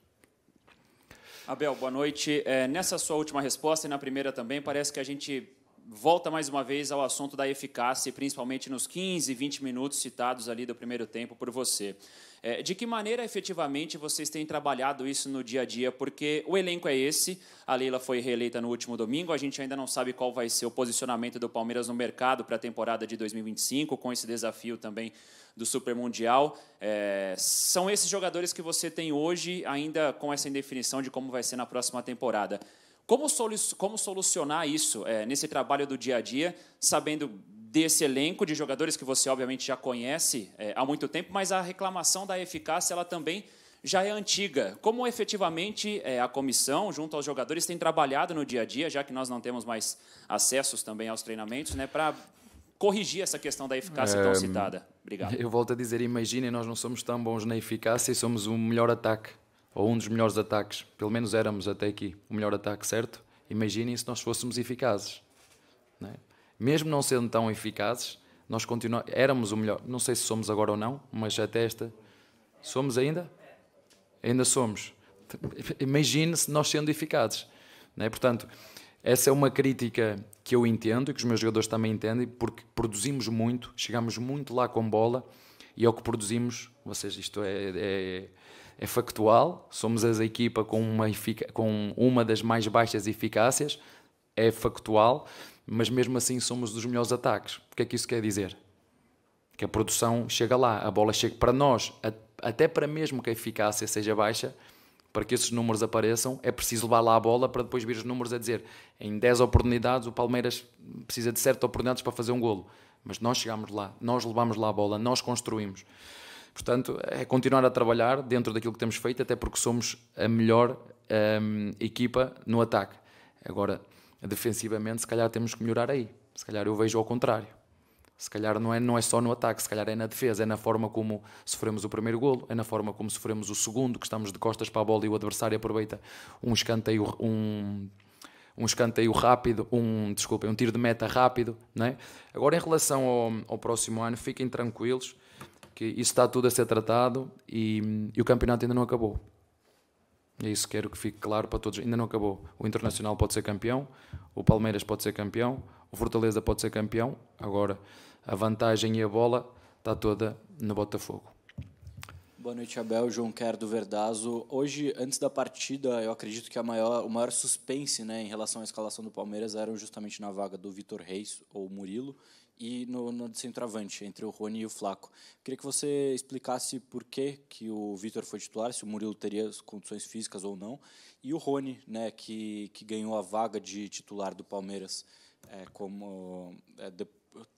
Speaker 5: Abel, boa noite. É, nessa sua última resposta e na primeira também, parece que a gente volta mais uma vez ao assunto da eficácia, principalmente nos 15, 20 minutos citados ali do primeiro tempo por você. É, de que maneira efetivamente vocês têm trabalhado isso no dia a dia? Porque o elenco é esse, a Leila foi reeleita no último domingo, a gente ainda não sabe qual vai ser o posicionamento do Palmeiras no mercado para a temporada de 2025, com esse desafio também do Super Mundial. É, são esses jogadores que você tem hoje, ainda com essa indefinição de como vai ser na próxima temporada. Como, solu como solucionar isso é, nesse trabalho do dia a dia, sabendo desse elenco de jogadores que você obviamente já conhece é, há muito tempo, mas a reclamação da eficácia ela também já é antiga. Como efetivamente é, a comissão, junto aos jogadores, tem trabalhado no dia a dia, já que nós não temos mais acessos também aos treinamentos, né, para corrigir essa questão da eficácia é, tão ehm, citada? Obrigado. Eu
Speaker 2: volto a dizer, imaginem, nós não somos tão bons na eficácia e somos o melhor ataque ou um dos melhores ataques, pelo menos éramos até aqui o melhor ataque, certo? Imaginem se nós fôssemos eficazes. Não é? Mesmo não sendo tão eficazes, nós éramos o melhor. Não sei se somos agora ou não, mas até esta. Somos ainda? Ainda somos. Imagine se nós sendo eficazes. Não é? Portanto, essa é uma crítica que eu entendo e que os meus jogadores também entendem, porque produzimos muito, chegamos muito lá com bola e é o que produzimos, vocês, isto é, é é factual, somos as equipa com uma, com uma das mais baixas eficácias, é factual, mas mesmo assim somos dos melhores ataques. O que é que isso quer dizer? Que a produção chega lá, a bola chega para nós, até para mesmo que a eficácia seja baixa, para que esses números apareçam, é preciso levar lá a bola para depois vir os números a dizer em 10 oportunidades o Palmeiras precisa de certas oportunidades para fazer um golo. Mas nós chegámos lá, nós levámos lá a bola, nós construímos. Portanto, é continuar a trabalhar dentro daquilo que temos feito, até porque somos a melhor um, equipa no ataque. Agora, defensivamente, se calhar temos que melhorar aí. Se calhar eu vejo ao contrário. Se calhar não é, não é só no ataque, se calhar é na defesa, é na forma como sofremos o primeiro golo, é na forma como sofremos o segundo, que estamos de costas para a bola e o adversário aproveita um escanteio, um, um escanteio rápido, um, desculpa, um tiro de meta rápido. Não é? Agora, em relação ao, ao próximo ano, fiquem tranquilos isso está tudo a ser tratado e, e o campeonato ainda não acabou. É isso que quero que fique claro para todos. Ainda não acabou. O Internacional pode ser campeão, o Palmeiras pode ser campeão, o Fortaleza pode ser campeão. Agora, a vantagem e a bola está toda no Botafogo.
Speaker 6: Boa noite, Abel. João Quer do Verdazo. Hoje, antes da partida, eu acredito que a maior, o maior suspense né, em relação à escalação do Palmeiras era justamente na vaga do Vitor Reis ou Murilo e no, no centroavante, entre o Rony e o Flaco. Queria que você explicasse por que, que o Vitor foi titular, se o Murilo teria as condições físicas ou não, e o Rony, né, que, que ganhou a vaga de titular do Palmeiras, é, como é, de,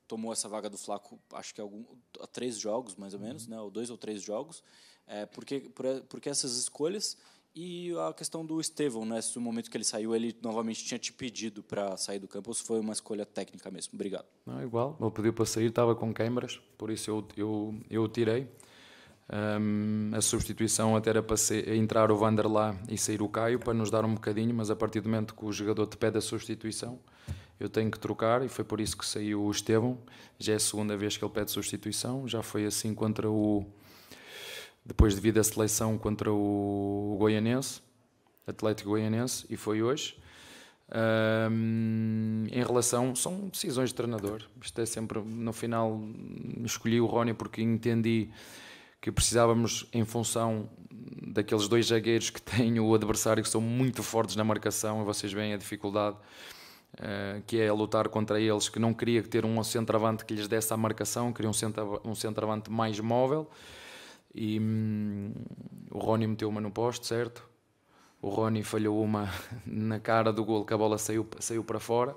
Speaker 6: tomou essa vaga do Flaco, acho que é algum, há três jogos, mais ou menos, uhum. né, ou dois ou três jogos. É, por que essas escolhas e a questão do Estevão, né? no momento que ele saiu, ele novamente tinha te pedido para sair do campo, ou se foi uma escolha técnica mesmo? Obrigado.
Speaker 2: Não, igual. Ele pediu para sair, estava com câimbras, por isso eu, eu, eu o tirei. Um, a substituição até era para ser, entrar o Vander lá e sair o Caio, para nos dar um bocadinho, mas a partir do momento que o jogador te pede a substituição, eu tenho que trocar, e foi por isso que saiu o Estevão. Já é a segunda vez que ele pede substituição, já foi assim contra o depois devido à seleção contra o Goianense, Atlético Goianense, e foi hoje. Um, em relação, são decisões de treinador. Isto é sempre, no final, escolhi o Rony porque entendi que precisávamos, em função daqueles dois zagueiros que tem o adversário, que são muito fortes na marcação, e vocês veem a dificuldade uh, que é lutar contra eles, que não queria ter um centroavante que lhes desse a marcação, queria um, um centroavante mais móvel. E hum, o Rony meteu uma no poste, certo? O Rony falhou uma na cara do gol que a bola saiu, saiu para fora.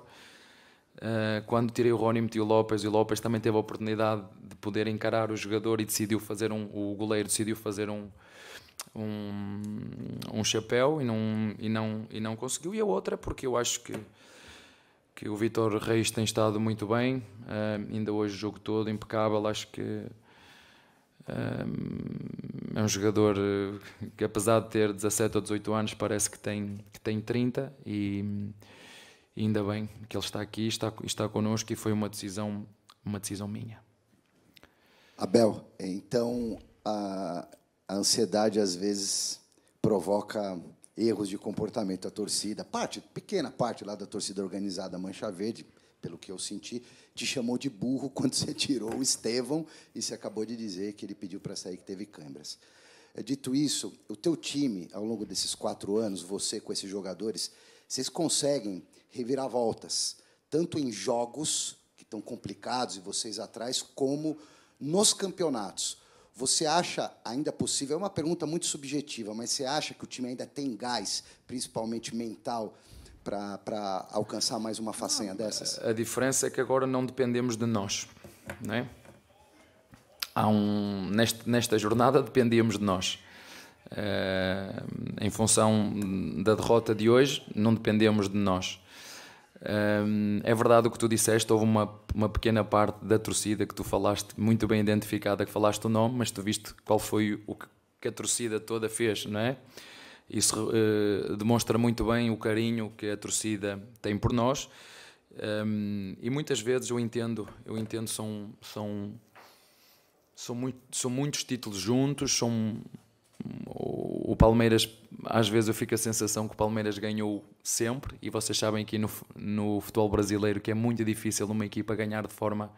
Speaker 2: Uh, quando tirei o Rony, meti o Lopes e o Lopes também teve a oportunidade de poder encarar o jogador e decidiu fazer um. O goleiro decidiu fazer um. Um, um chapéu e não, e, não, e não conseguiu, e a outra, porque eu acho que que o Vitor Reis tem estado muito bem, uh, ainda hoje o jogo todo impecável, acho que é um jogador eh, que, apesar de ter 17 ou 18 anos, parece que tem, que tem 30 e, e ainda bem que ele está aqui, está, está connosco e foi uma decisão, uma decisão minha.
Speaker 7: Abel, então a, a ansiedade às vezes provoca erros de comportamento da torcida, parte, pequena parte lá da torcida organizada Mancha Verde, pelo que eu senti, te chamou de burro quando você tirou o Estevão e você acabou de dizer que ele pediu para sair que teve câimbras. É, dito isso, o teu time, ao longo desses quatro anos, você com esses jogadores, vocês conseguem voltas tanto em jogos que estão complicados e vocês atrás, como nos campeonatos. Você acha ainda possível? É uma pergunta muito subjetiva, mas você acha que o time ainda tem gás, principalmente mental, para, alcançar mais uma façanha dessas?
Speaker 2: A diferença é que agora não dependemos de nós, né? Há um, neste, nesta jornada dependíamos de nós. Uh, em função da derrota de hoje, não dependemos de nós. Uh, é verdade o que tu disseste, houve uma, uma pequena parte da torcida que tu falaste, muito bem identificada, que falaste o nome, mas tu viste qual foi o que, que a torcida toda fez, não é? Isso uh, demonstra muito bem o carinho que a torcida tem por nós. Um, ehm, e muitas vezes eu entendo, eu entendo são são são, muito, são muitos títulos juntos, são o, Palmeiras às vezes eu fico a sensação que o Palmeiras ganhou sempre e vocês sabem aqui no, no futebol brasileiro que é muito difícil uma equipa ganhar de forma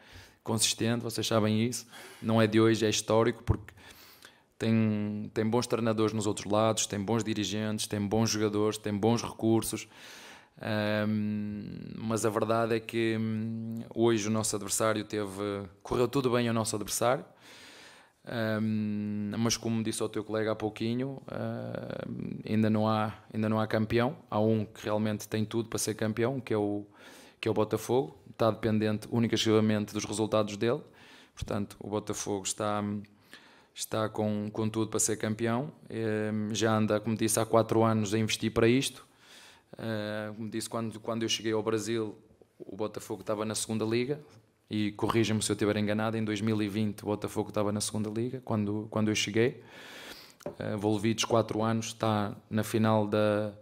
Speaker 2: consistente, vocês sabem isso, não é de hoje, é histórico porque tem, tem bons treinadores nos outros lados, tem bons dirigentes, tem bons jogadores, tem bons recursos. Um, mas a verdade é que hum, hoje o nosso adversário teve. correu tudo bem ao nosso adversário. Um, mas como disse ao teu colega há pouquinho, uh, ainda, não há, ainda não há campeão. Há um que realmente tem tudo para ser campeão, que é o, que é o Botafogo. Está dependente única e exclusivamente dos resultados dele. Portanto, o Botafogo está hum, está com, com tudo para ser campeão. Ehm, já anda, como disse, há quatro anos a investir para isto. Ehm, como disse, quando, quando eu cheguei ao Brasil, o Botafogo estava na segunda liga. E corrija-me se eu estiver enganado, em 2020 o Botafogo estava na segunda liga, quando, quando eu cheguei. Eh, Volvidos quatro anos, está na final da,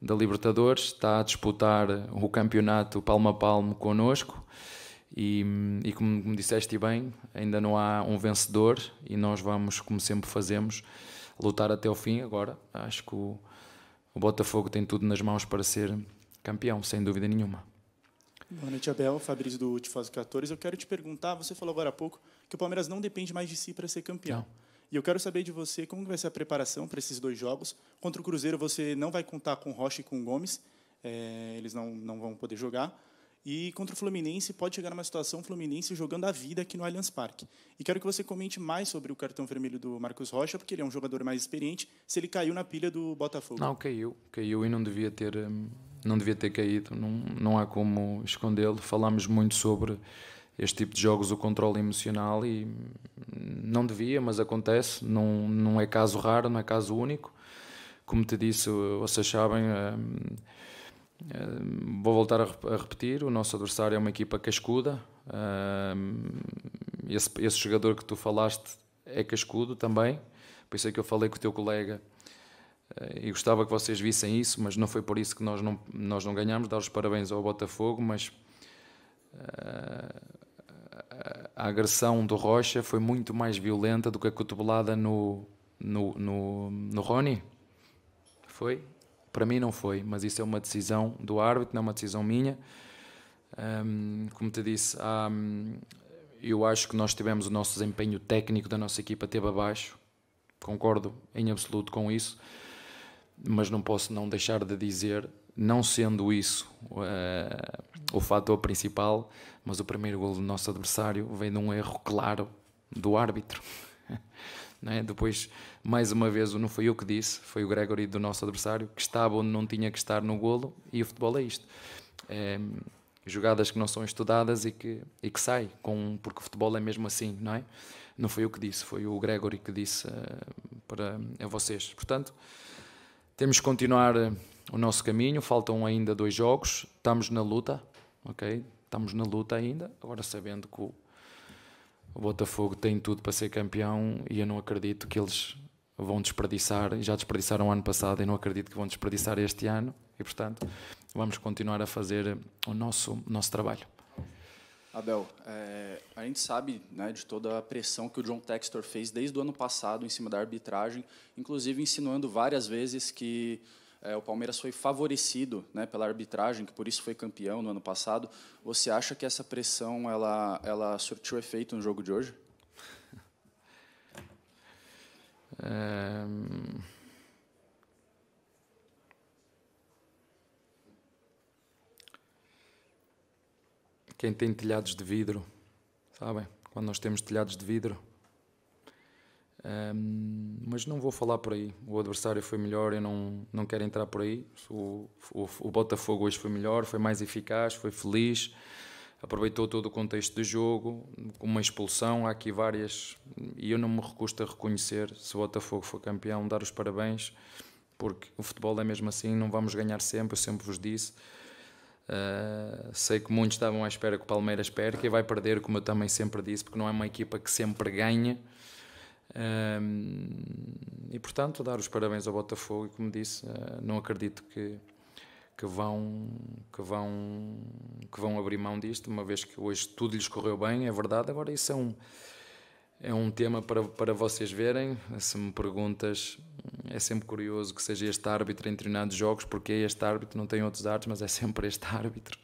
Speaker 2: da Libertadores, está a disputar o campeonato palmo a palmo connosco. E, e como me disseste bem, ainda não há um vencedor e nós vamos, como sempre fazemos, lutar até o fim. Agora, acho que o, o Botafogo tem tudo nas mãos para ser campeão, sem dúvida nenhuma.
Speaker 1: Boa noite, Abel. Fabrício do Tifose 14. Eu quero te perguntar, você falou agora há pouco que o Palmeiras não depende mais de si para ser campeão. Não. E eu quero saber de você como vai ser a preparação para esses dois jogos. Contra o Cruzeiro, você não vai contar com Rocha e com Gomes. É, eles não, não vão poder jogar. E contra o Fluminense, pode chegar numa situação Fluminense jogando a vida aqui no Allianz Parque. E quero que você comente mais sobre o cartão vermelho do Marcos Rocha, porque ele é um jogador mais experiente, se ele caiu na pilha do Botafogo. Não, caiu.
Speaker 2: Caiu e não devia ter, hum, não devia ter caído. Não, não há como escondê-lo. Falámos muito sobre este tipo de jogos, o controle emocional, e hum, não devia, mas acontece. Não, não é caso raro, não é caso único. Como te disse, vocês sabem. Ehm, vou voltar a repetir: o nosso adversário é uma equipa cascuda. Ehm, esse, esse jogador que tu falaste é cascudo também. Por isso é que eu falei com o teu colega eh, e gostava que vocês vissem isso, mas não foi por isso que nós não, nós não ganhámos. Dar os parabéns ao Botafogo, mas eh, a agressão do Rocha foi muito mais violenta do que a cotovelada no, no, no, no Rony. Foi? Para mim não foi, mas isso é uma decisão do árbitro, não é uma decisão minha. Um, como te disse, há, eu acho que nós tivemos o nosso desempenho técnico da nossa equipa teve abaixo. Concordo em absoluto com isso, mas não posso não deixar de dizer, não sendo isso uh, o fator principal, mas o primeiro gol do nosso adversário vem de um erro claro do árbitro. É? Depois mais uma vez, não foi eu que disse, foi o Gregory do nosso adversário, que estava onde não tinha que estar no golo, e o futebol é isto. É, jogadas que não são estudadas e que, e que sai, com, porque o futebol é mesmo assim, não é? Não foi eu que disse, foi o Gregory que disse uh, para, a vocês. Portanto, temos que continuar eh, o nosso caminho, faltam ainda dois jogos, estamos na luta, ok? Estamos na luta ainda, agora sabendo que o, o Botafogo tem tudo para ser campeão e eu não acredito que eles vão desperdiçar, e já desperdiçaram ano passado e não acredito que vão desperdiçar este ano, e portanto vamos continuar a fazer o nosso, nosso trabalho.
Speaker 8: Abel, é, a gente sabe né, de toda a pressão que o John Textor fez desde o ano passado em cima da arbitragem, inclusive insinuando várias vezes que é, o Palmeiras foi favorecido né, pela arbitragem, que por isso foi campeão no ano passado. Você acha que essa pressão ela, ela surtiu efeito no jogo de hoje?
Speaker 2: Quem tem telhados de vidro, sabem? Quando nós temos telhados de vidro. Um, mas não vou falar por aí. O adversário foi melhor, eu não, não quero entrar por aí. O, o, o Botafogo hoje foi melhor, foi mais eficaz, foi feliz aproveitou todo o contexto do jogo, uma expulsão, há aqui várias, e eu não me recusto a reconhecer, se o Botafogo for campeão, dar os parabéns, porque o futebol é mesmo assim, não vamos ganhar sempre, eu sempre vos disse. Uh, sei que muitos estavam à espera que o Palmeiras perca e vai perder, como eu também sempre disse, porque não é uma equipa que sempre ganha. Uh, e portanto, dar os parabéns ao Botafogo e, como disse, uh, não acredito que que vão que vão que vão abrir mão disto, uma vez que hoje tudo lhes correu bem, é verdade. Agora isso é um é um tema para, para vocês verem. Se me perguntas, é sempre curioso que seja este árbitro em determinados jogos, porque é este árbitro, não tem outros árbitros, mas é sempre este árbitro.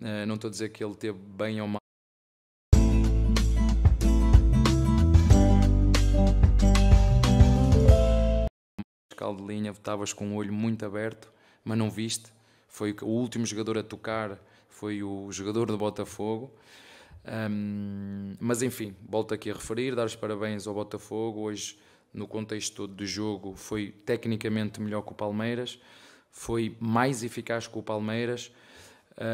Speaker 2: Eh, não estou a dizer que ele teve bem ou mal. de linha, estavas com o olho muito aberto mas não viste. Foi o último jogador a tocar, foi o jogador do Botafogo. Um, mas enfim, volto aqui a referir, dar os parabéns ao Botafogo. Hoje, no contexto todo do jogo, foi tecnicamente melhor que o Palmeiras, foi mais eficaz que o Palmeiras,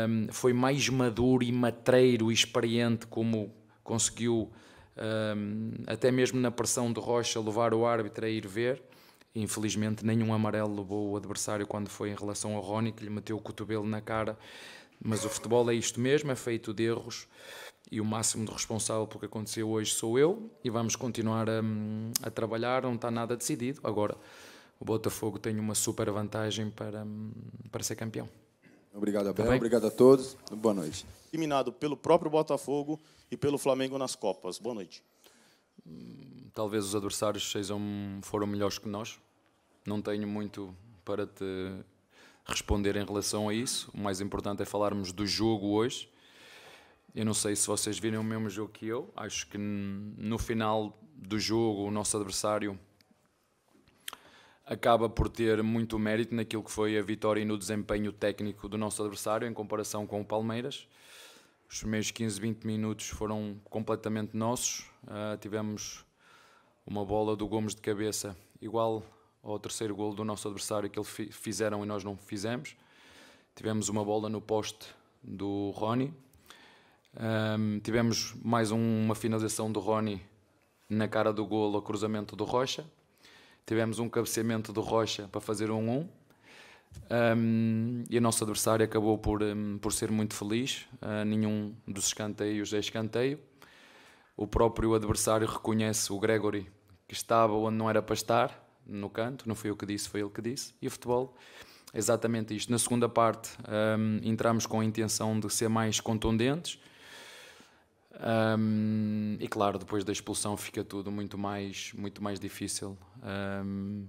Speaker 2: um, foi mais maduro e matreiro e experiente como conseguiu, um, até mesmo na pressão de Rocha, levar o árbitro a ir ver. Infelizmente, nenhum amarelo levou o adversário quando foi em relação ao Rony, que lhe meteu o cotovelo na cara. Mas o futebol é isto mesmo, é feito de erros e o máximo de responsável pelo que aconteceu hoje sou eu e vamos continuar a, hum, a, trabalhar, não está nada decidido. Agora, o Botafogo tem uma super vantagem para, hum, para ser campeão. Obrigado, tá Abel. Tá obrigado a todos. Boa noite.
Speaker 1: Eliminado pelo próprio Botafogo e pelo Flamengo nas Copas. Boa noite.
Speaker 2: Hum, talvez os adversários sejam, foram melhores que nós, não tenho muito para te responder em relação a isso. O mais importante é falarmos do jogo hoje. Eu não sei se vocês viram o mesmo jogo que eu. Acho que no final do jogo o nosso adversário acaba por ter muito mérito naquilo que foi a vitória e no desempenho técnico do nosso adversário em comparação com o Palmeiras. Os primeiros 15, 20 minutos foram completamente nossos. Uh, tivemos uma bola do Gomes de cabeça igual ao terceiro gol do nosso adversário que eles fizeram e nós não fizemos. Tivemos uma bola no poste do Rony. Um, tivemos mais uma finalização do Rony na cara do gol ao cruzamento do Rocha. Tivemos um cabeceamento do Rocha para fazer um 1 um. um, e o nosso adversário acabou por, por ser muito feliz. Uh, nenhum dos escanteios é escanteio. O próprio adversário reconhece o Gregory que estava onde não era para estar no canto, não foi eu que disse, foi ele que disse. E o futebol, exatamente isto. Na segunda parte, um, entramos com a intenção de ser mais contundentes. Um, e claro, depois da expulsão fica tudo muito mais, muito mais difícil. Um,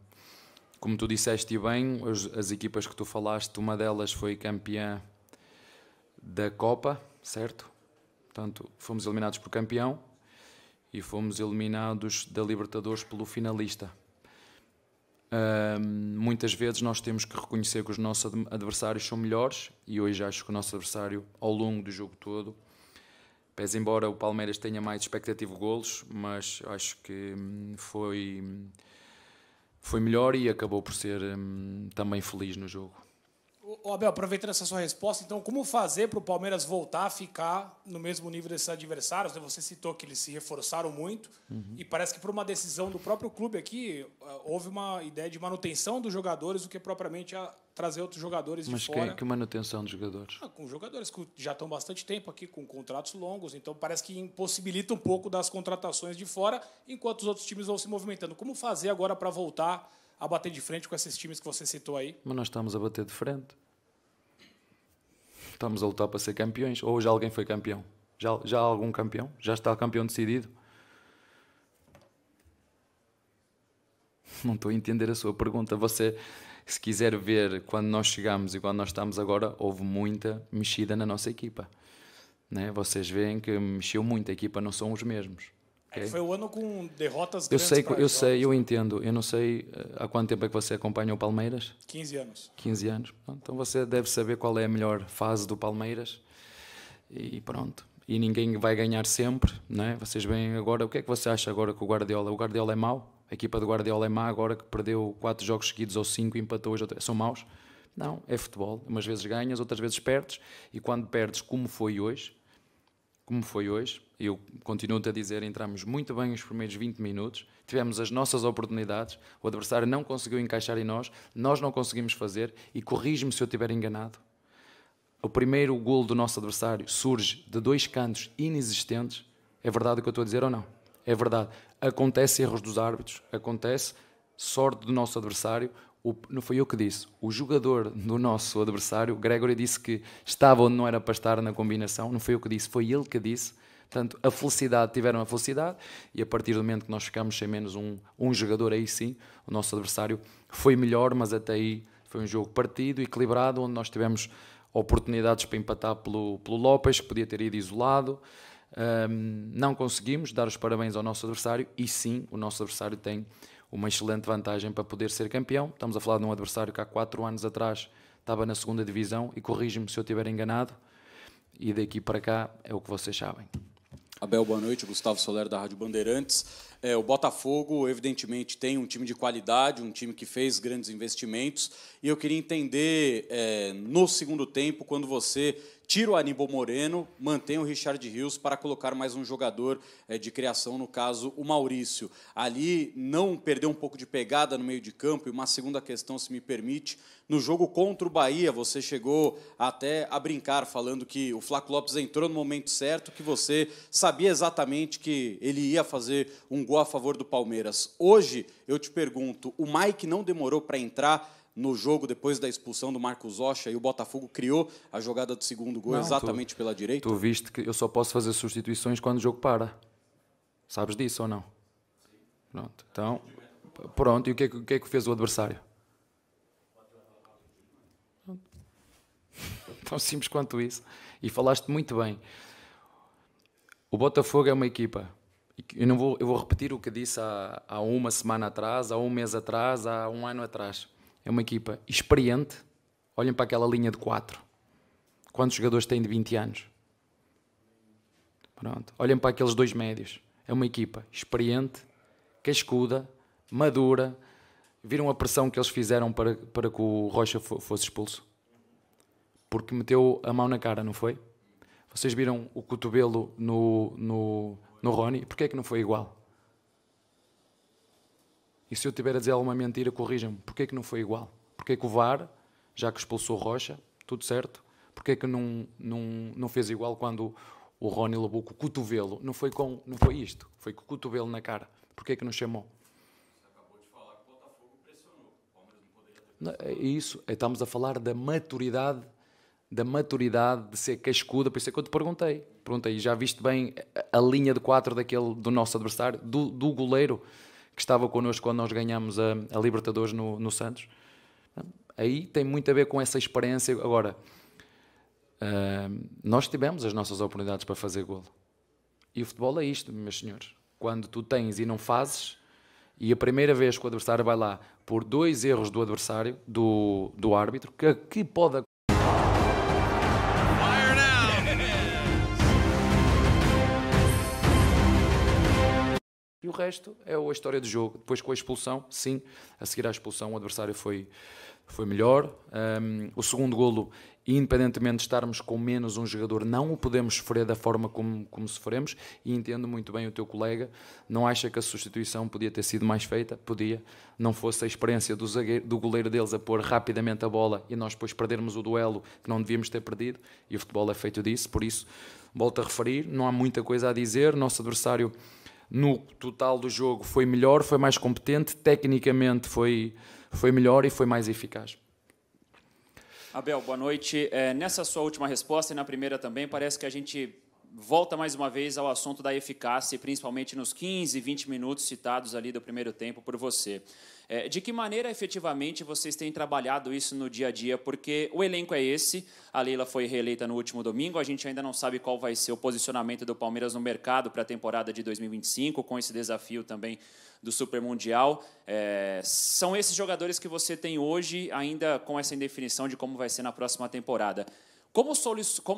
Speaker 2: como tu disseste e bem, as, as, equipas que tu falaste, uma delas foi campeã da Copa, certo? Portanto, fomos eliminados por campeão e fomos eliminados da Libertadores pelo finalista muitas vezes nós temos que reconhecer que os nossos adversários são melhores e hoje acho que o nosso adversário, ao longo do jogo todo, pese embora o Palmeiras tenha mais expectativa de golos, mas acho que hum, foi, hum, foi melhor e acabou por ser hum, também feliz no jogo.
Speaker 3: O Abel, aproveitando essa sua resposta, então, como fazer para o Palmeiras voltar a ficar no mesmo nível desses adversários? Né? Você citou que eles se reforçaram muito uhum. e parece que por uma decisão do próprio clube aqui eh, houve uma ideia de manutenção dos jogadores do que propriamente a trazer outros jogadores Mas de fora. Mas que,
Speaker 2: que manutenção dos jogadores?
Speaker 3: Ah, com jogadores que já estão bastante tempo aqui, com contratos longos, então parece que impossibilita um pouco das contratações de fora, enquanto os outros times vão se movimentando. Como fazer agora para voltar a bater de frente com esses times que você citou aí?
Speaker 2: Mas nós estamos a bater de frente. Estamos a lutar para ser campeões. Ou já alguém foi campeão? Já, já há algum campeão? Já está campeão decidido? Não estou a entender a sua pergunta. Você, se quiser ver quando nós chegamos e quando nós estamos agora, houve muita mexida na nossa equipa. Né? Vocês veem que mexeu muito, a equipa não são os mesmos. Okay? foi
Speaker 3: o ano com derrotas eu sei, Eu sei,
Speaker 2: eu entendo. Eu não sei eh, há quanto tempo é que você acompanha o Palmeiras. 15 anos. 15 anos. Então você deve saber qual é a melhor fase do Palmeiras. E pronto. E ninguém vai ganhar sempre, né? Vocês veem agora, o que é que você acha agora que o Guardiola, o Guardiola é mau? A equipa do Guardiola é má agora que perdeu quatro jogos seguidos ou cinco, empatou hoje, são maus? Não, é futebol. Umas vezes ganhas, outras vezes perdes, e quando perdes, como foi hoje, como foi hoje. Eu continuo-te a dizer, entramos muito bem os primeiros 20 minutos, tivemos as nossas oportunidades, o adversário não conseguiu encaixar em nós, nós não conseguimos fazer, e corrijo me se eu estiver enganado. O primeiro gol do nosso adversário surge de dois cantos inexistentes. É verdade o que eu estou a dizer ou não? É verdade. Acontece erros dos árbitros, acontece sorte do nosso adversário, o, não foi eu que disse, o jogador do nosso adversário, Gregory, disse que estava onde não era para estar na combinação, não foi eu que disse, foi ele que disse. Portanto, a felicidade, tiveram a felicidade, e a partir do momento que nós ficámos sem menos um, um jogador, aí sim, o nosso adversário foi melhor, mas até aí foi um jogo partido, equilibrado, onde nós tivemos oportunidades para empatar pelo, pelo que podia ter ido isolado. Um, não conseguimos dar os parabéns ao nosso adversário, e sim, o nosso adversário tem uma excelente vantagem para poder ser campeão. Estamos a falar de um adversário que há quatro anos atrás estava na segunda divisão e corrige-me se eu estiver enganado. E daqui para cá é o que vocês sabem.
Speaker 4: Abel, boa noite. Gustavo Soler, da Rádio Bandeirantes. É, o Botafogo, evidentemente, tem um time de qualidade, um time que fez grandes investimentos. E eu queria entender, é, no segundo tempo, quando você tira o Aníbal Moreno, mantém o Richard Rios para colocar mais um jogador eh, de criação, no caso o Maurício. Ali não perdeu um pouco de pegada no meio de campo. E uma segunda questão, se me permite, no jogo contra o Bahia, você chegou até a brincar falando que o Flaco Lopes entrou no momento certo, que você sabia exatamente que ele ia fazer um gol a favor do Palmeiras. Hoje, eu te pergunto, o Mike não demorou para entrar no jogo depois da expulsão do Marcos Rocha e o Botafogo criou a jogada do segundo
Speaker 2: gol não, exatamente tu, pela direita? Tu viste que eu só posso fazer substituições quando o jogo para. Sabes disso ou não? Pronto. Então, pronto. E o que é que, o que, é que fez o adversário? Tão simples quanto isso. E falaste muito bem. O Botafogo é uma equipa. Eu, não vou, eu vou repetir o que disse há, há uma semana atrás, há um mês atrás, há um ano atrás é uma equipa experiente. Olhem para aquela linha de 4. Quantos jogadores têm de 20 anos? Pronto. Olhem para aqueles dois médios. É uma equipa experiente, cascuda, madura. Viram a pressão que eles fizeram para, para que o Rocha fosse expulso? Porque meteu a mão na cara, não foi? Vocês viram o cotovelo no, no, no Rony? Porquê é que não foi igual? E se eu tiver a dizer alguma mentira, corrijam-me. Porquê que não foi igual? Porquê que o VAR, já que expulsou o Rocha, tudo certo, porquê que não, não, não fez igual quando o Rony levou com o cotovelo? Não foi, com, não foi isto, foi com o cotovelo na cara. Porquê é que não chamou? É isso, estamos a falar da maturidade, da maturidade de ser cascuda, por isso é que eu te perguntei. Perguntei, já viste bem a linha de quatro daquele, do nosso adversário, do, do goleiro? que estava connosco quando nós ganhamos a, a Libertadores no, no, Santos. Aí tem muito a ver com essa experiência. Agora, uh, nós tivemos as nossas oportunidades para fazer golo. E o futebol é isto, meus senhores. Quando tu tens e não fazes, e a primeira vez que o adversário vai lá por dois erros do adversário, do, do árbitro, que, que pode o resto é a história do jogo. Depois com a expulsão, sim, a seguir à expulsão o adversário foi, foi melhor. Um, o segundo golo, independentemente de estarmos com menos um jogador, não o podemos sofrer da forma como, como sofremos. E entendo muito bem o teu colega, não acha que a substituição podia ter sido mais feita? Podia. Não fosse a experiência do, zagueiro, do goleiro deles a pôr rapidamente a bola e nós depois perdermos o duelo que não devíamos ter perdido. E o futebol é feito disso, por isso, volto a referir, não há muita coisa a dizer. Nosso adversário no total do jogo foi melhor, foi mais competente, tecnicamente foi, foi melhor e foi mais eficaz.
Speaker 5: Abel, boa noite. É, nessa sua última resposta e na primeira também, parece que a gente volta mais uma vez ao assunto da eficácia, principalmente nos 15, 20 minutos citados ali do primeiro tempo por você. É, de que maneira efetivamente vocês têm trabalhado isso no dia a dia? Porque o elenco é esse, a Leila foi reeleita no último domingo, a gente ainda não sabe qual vai ser o posicionamento do Palmeiras no mercado para a temporada de 2025, com esse desafio também do Super Mundial. É, são esses jogadores que você tem hoje, ainda com essa indefinição de como vai ser na próxima temporada. Como,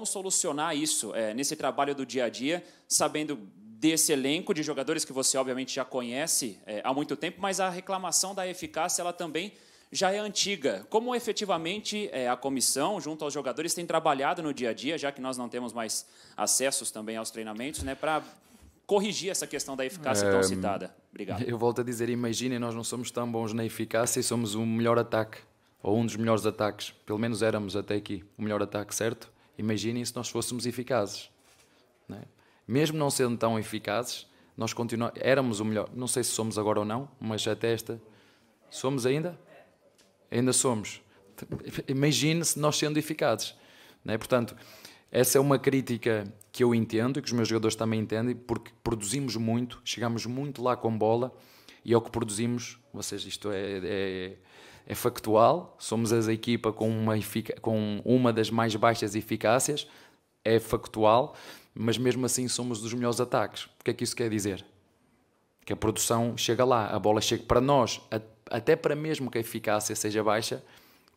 Speaker 5: solucionar isso é, nesse trabalho do dia a dia, sabendo desse elenco de jogadores que você obviamente já conhece é, há muito tempo, mas a reclamação da eficácia ela também já é antiga. Como efetivamente é, a comissão, junto aos jogadores, tem trabalhado no dia a dia, já que nós não temos mais acessos também aos treinamentos, né, para corrigir essa questão da eficácia é, tão citada? Obrigado. Eu
Speaker 2: volto a dizer, imaginem, nós não somos tão bons na eficácia e somos o melhor ataque, ou um dos melhores ataques, pelo menos éramos até aqui o melhor ataque, certo? Imaginem se nós fôssemos eficazes. né? mesmo não sendo tão eficazes, nós continuamos, éramos o melhor. Não sei se somos agora ou não, mas até esta. Somos ainda? Ainda somos. Imagine-se nós sendo eficazes. Não é? Portanto, essa é uma crítica que eu entendo e que os meus jogadores também entendem, porque produzimos muito, chegamos muito lá com bola e é o que produzimos, vocês, isto é, é, é factual, somos a equipa com uma, com uma das mais baixas eficácias, é factual mas mesmo assim somos dos melhores ataques. O que é que isso quer dizer? Que a produção chega lá, a bola chega para nós, até para mesmo que a eficácia seja baixa,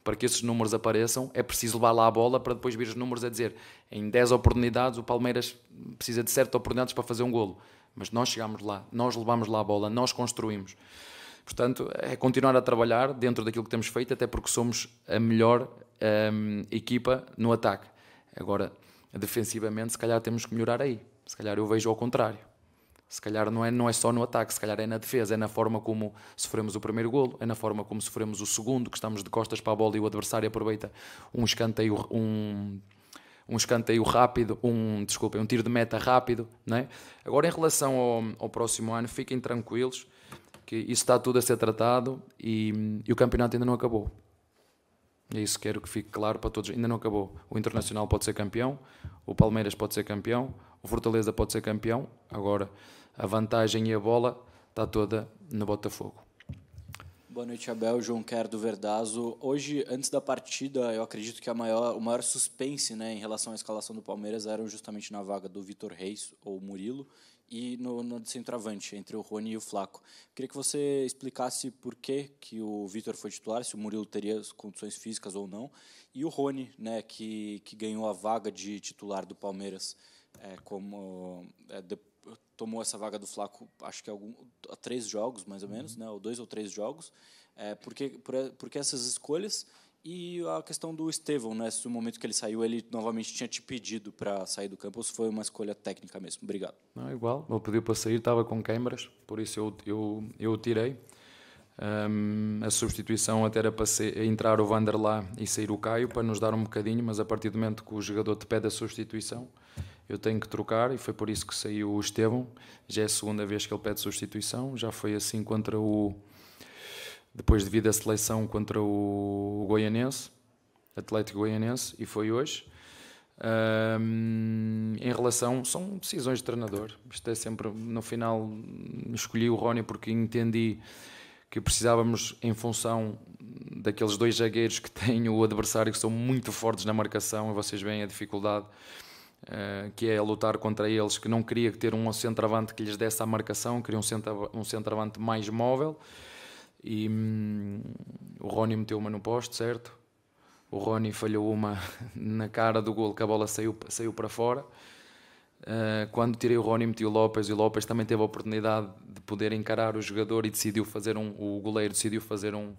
Speaker 2: para que esses números apareçam, é preciso levar lá a bola para depois vir os números a dizer em 10 oportunidades o Palmeiras precisa de certas oportunidades para fazer um golo. Mas nós chegamos lá, nós levamos lá a bola, nós construímos. Portanto, é continuar a trabalhar dentro daquilo que temos feito, até porque somos a melhor um, equipa no ataque. Agora, defensivamente, se calhar temos que melhorar aí. Se calhar eu vejo ao contrário. Se calhar não é, não é só no ataque, se calhar é na defesa, é na forma como sofremos o primeiro golo, é na forma como sofremos o segundo, que estamos de costas para a bola e o adversário aproveita um escanteio, um, um escanteio rápido, um, desculpa, um tiro de meta rápido. Não é? Agora, em relação ao, ao próximo ano, fiquem tranquilos que isso está tudo a ser tratado e, e o campeonato ainda não acabou. E é isso quero que fique claro para todos. Ainda não acabou. O Internacional pode ser campeão, o Palmeiras pode ser campeão, o Fortaleza pode ser campeão. Agora, a vantagem e a bola está toda no Botafogo.
Speaker 6: Boa noite, Abel. João Quer do Verdazo. Hoje, antes da partida, eu acredito que a maior, o maior suspense né, em relação à escalação do Palmeiras era justamente na vaga do Vitor Reis ou Murilo e no, no centroavante, entre o Rony e o Flaco. Queria que você explicasse por que, que o Vitor foi titular, se o Murilo teria as condições físicas ou não, e o Rony, né, que, que ganhou a vaga de titular do Palmeiras, é, como é, de, tomou essa vaga do Flaco, acho que algum, há três jogos, mais ou menos, uhum. né, ou dois ou três jogos. É, por, que, por, por que essas escolhas e a questão do Estevão, nesse né? no momento que ele saiu, ele novamente tinha te pedido para sair do campo, ou se foi uma escolha técnica mesmo? Obrigado.
Speaker 2: Não, igual. Ele pediu para sair, estava com câimbras, por isso eu, eu, eu o tirei. Um, a substituição até era para ser, entrar o Vanderlá e sair o Caio para nos dar um bocadinho, mas a partir do momento que o jogador te pede a substituição, eu tenho que trocar e foi por isso que saiu o Estevão. Já é a segunda vez que ele pede substituição, já foi assim contra o, depois devido à seleção contra o Goianense, Atlético Goianense, e foi hoje. Um, em relação, são decisões de treinador. Isto é sempre, no final, escolhi o Rony porque entendi que precisávamos, em função daqueles dois zagueiros que tem o adversário, que são muito fortes na marcação, e vocês veem a dificuldade uh, que é lutar contra eles, que não queria ter um centroavante que lhes desse a marcação, queria um centroavante mais móvel. E hum, o Rony meteu uma no poste, certo? O Rony falhou uma na cara do gol que a bola saiu, saiu para fora. Uh, quando tirei o Rony, meti o Lopes e o Lopes também teve a oportunidade de poder encarar o jogador e decidiu fazer um. O goleiro decidiu fazer um.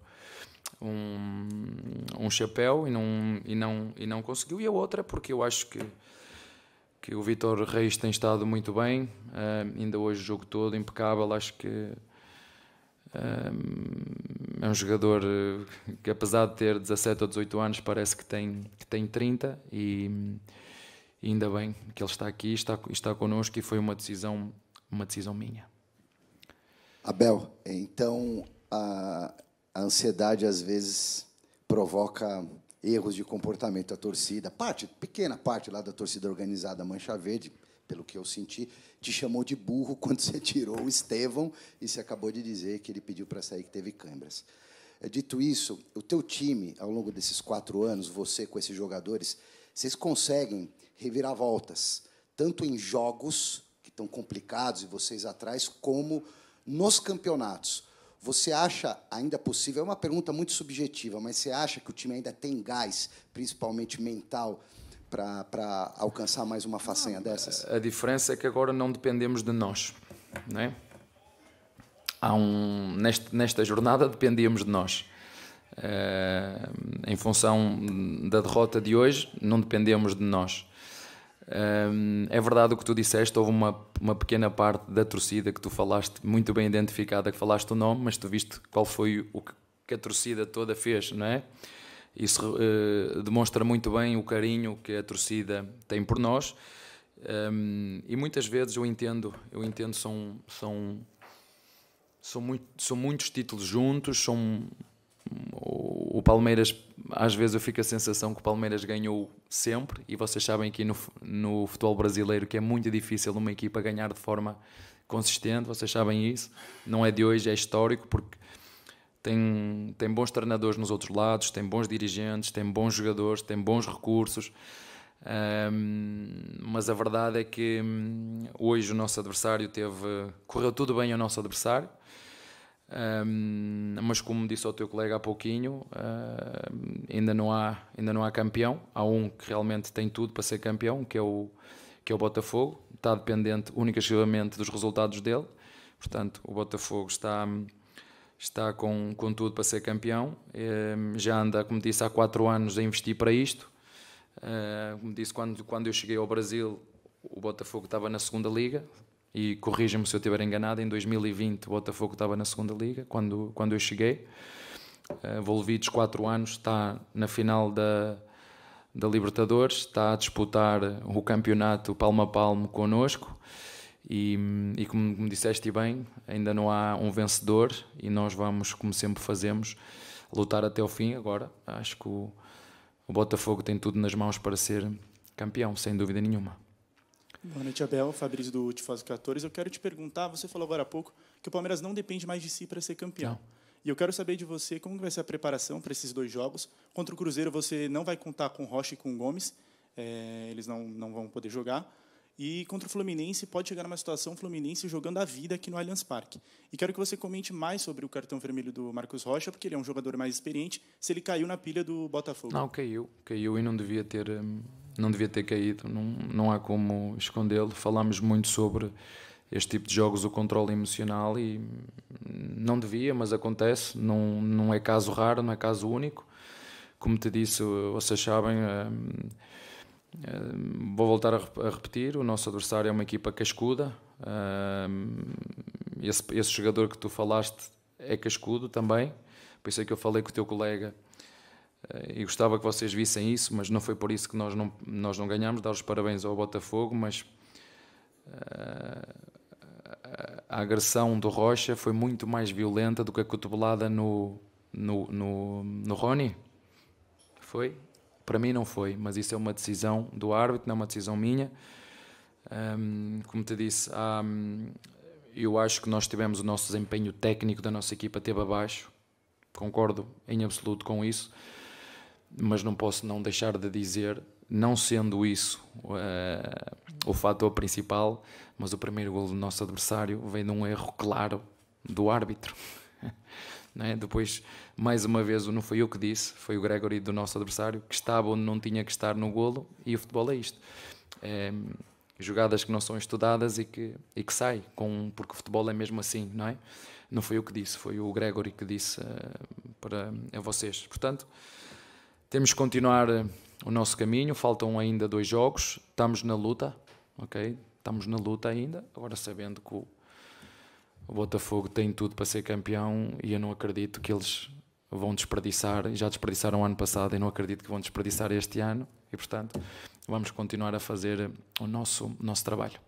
Speaker 2: Um, um chapéu e não, e, não, e não conseguiu, e a outra, porque eu acho que que o Vitor Reis tem estado muito bem, uh, ainda hoje o jogo todo impecável, acho que é um jogador eh, que, apesar de ter 17 ou 18 anos, parece que tem, que tem 30 e, e ainda bem que ele está aqui, está, está connosco e foi uma decisão, uma decisão minha.
Speaker 7: Abel, então a, a ansiedade às vezes provoca erros de comportamento da torcida, parte, pequena parte lá da torcida organizada Mancha Verde, pelo que eu senti, te chamou de burro quando você tirou o Estevão e você acabou de dizer que ele pediu para sair, que teve câimbras. É, dito isso, o teu time, ao longo desses quatro anos, você com esses jogadores, vocês conseguem revirar voltas, tanto em jogos que estão complicados e vocês atrás, como nos campeonatos. Você acha ainda possível? É uma pergunta muito subjetiva, mas você acha que o time ainda tem gás, principalmente mental, para, para alcançar mais uma façanha dessas?
Speaker 2: A diferença é que agora não dependemos de nós, não é? Há um, neste, nesta jornada dependíamos de nós. Uh, em função da derrota de hoje, não dependemos de nós. Uh, é verdade o que tu disseste, houve uma, uma pequena parte da torcida que tu falaste, muito bem identificada, que falaste o nome, mas tu viste qual foi o que, que a torcida toda fez, não é? Isso uh, demonstra muito bem o carinho que a torcida tem por nós. Um, ehm, e muitas vezes eu entendo, eu entendo são são são, muito, são muitos títulos juntos, são o Palmeiras, às vezes eu fico a sensação que o Palmeiras ganhou sempre, e vocês sabem que no, no futebol brasileiro que é muito difícil uma equipa ganhar de forma consistente, vocês sabem isso, não é de hoje, é histórico, porque tem, tem bons treinadores nos outros lados, tem bons dirigentes, tem bons jogadores, tem bons recursos. Um, mas a verdade é que hum, hoje o nosso adversário teve. correu tudo bem ao nosso adversário. Um, mas como disse ao teu colega há pouquinho, uh, ainda, não há, ainda não há campeão. Há um que realmente tem tudo para ser campeão, que é o, que é o Botafogo. Está dependente única e exclusivamente dos resultados dele. Portanto, o Botafogo está hum, está com, com tudo para ser campeão. Ehm, já anda, como disse, há quatro anos a investir para isto. Ehm, como disse, quando, quando eu cheguei ao Brasil, o Botafogo estava na segunda liga. E corrija-me se eu estiver enganado, em 2020 o Botafogo estava na segunda liga, quando, quando eu cheguei. Ehm, Volvidos quatro anos, está na final da, da Libertadores, está a disputar o campeonato palmo a palmo connosco. E, e como me disseste bem, ainda não há um vencedor e nós vamos, como sempre fazemos, lutar até o fim. Agora, acho que o, o Botafogo tem tudo nas mãos para ser campeão, sem dúvida nenhuma.
Speaker 1: Boa noite, Abel. Fabrício do Tifoso 14. Eu quero te perguntar, você falou agora há pouco que o Palmeiras não depende mais de si para ser campeão. Não. E eu quero saber de você como vai ser a preparação para esses dois jogos. Contra o Cruzeiro, você não vai contar com Rocha e com Gomes. É, eles não, não vão poder jogar. E contra o Fluminense, pode chegar numa situação Fluminense jogando a vida aqui no Allianz Parque. E quero que você comente mais sobre o cartão vermelho do Marcos Rocha, porque ele é um jogador mais experiente, se ele caiu na pilha do Botafogo. Não, caiu.
Speaker 2: Caiu e não devia ter, hum, não devia ter caído. Não, não há como escondê-lo. Falámos muito sobre este tipo de jogos, o controle emocional, e hum, não devia, mas acontece. Não, não é caso raro, não é caso único. Como te disse, vocês sabem. Hum, vou voltar a, rep a, repetir: o nosso adversário é uma equipa cascuda. esse, esse, jogador que tu falaste é cascudo também. Por isso é que eu falei com o teu colega eh, e gostava que vocês vissem isso, mas não foi por isso que nós não, nós não ganhámos. Dar os parabéns ao Botafogo, mas eh, a agressão do Rocha foi muito mais violenta do que a cotovelada no, no, no, no Rony. Foi? Para mim não foi, mas isso é uma decisão do árbitro, não é uma decisão minha. Um, como te disse, há, eu acho que nós tivemos o nosso desempenho técnico da nossa equipa teve abaixo. Concordo em absoluto com isso, mas não posso não deixar de dizer, não sendo isso uh, o fator principal, mas o primeiro gol do nosso adversário vem de um erro claro do árbitro. Né? Depois, mais uma vez, não foi eu que disse, foi o Gregory do nosso adversário, que estava onde não tinha que estar no golo, e o futebol é isto. É, jogadas que não são estudadas e que, e que sai, com, porque o futebol é mesmo assim, não é? Não foi eu que disse, foi o Gregory que disse uh, para, a vocês. Portanto, temos que continuar eh, o nosso caminho, faltam ainda dois jogos, estamos na luta, ok? Estamos na luta ainda, agora sabendo que o, o Botafogo tem tudo para ser campeão e eu não acredito que eles vão desperdiçar, e já desperdiçaram ano passado e não acredito que vão desperdiçar este ano e portanto vamos continuar a fazer o nosso, nosso trabalho.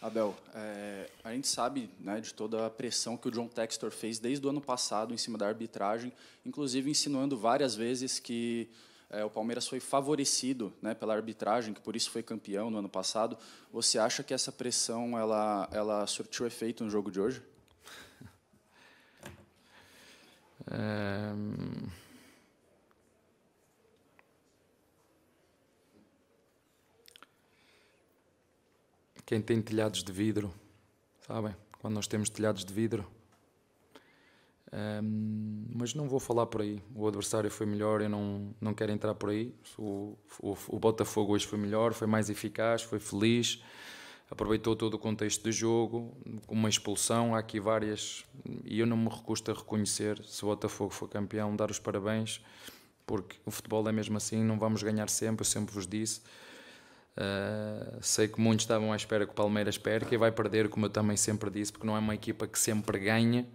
Speaker 8: Abel, é, a gente sabe né, de toda a pressão que o John Textor fez desde o ano passado em cima da arbitragem, inclusive insinuando várias vezes que é, o Palmeiras foi favorecido né, pela arbitragem, que por isso foi campeão no ano passado. Você acha que essa pressão ela, ela surtiu efeito no jogo de
Speaker 2: hoje? É... Quem tem telhados de vidro, sabem? Quando nós temos telhados de vidro, um, mas não vou falar por aí. O adversário foi melhor, eu não, não quero entrar por aí. O, o, o Botafogo hoje foi melhor, foi mais eficaz, foi feliz, aproveitou todo o contexto do jogo, com uma expulsão, há aqui várias, e eu não me recusto a reconhecer, se o Botafogo for campeão, dar os parabéns, porque o futebol é mesmo assim, não vamos ganhar sempre, eu sempre vos disse. Uh, sei que muitos estavam à espera que o Palmeiras perca e vai perder, como eu também sempre disse, porque não é uma equipa que sempre ganha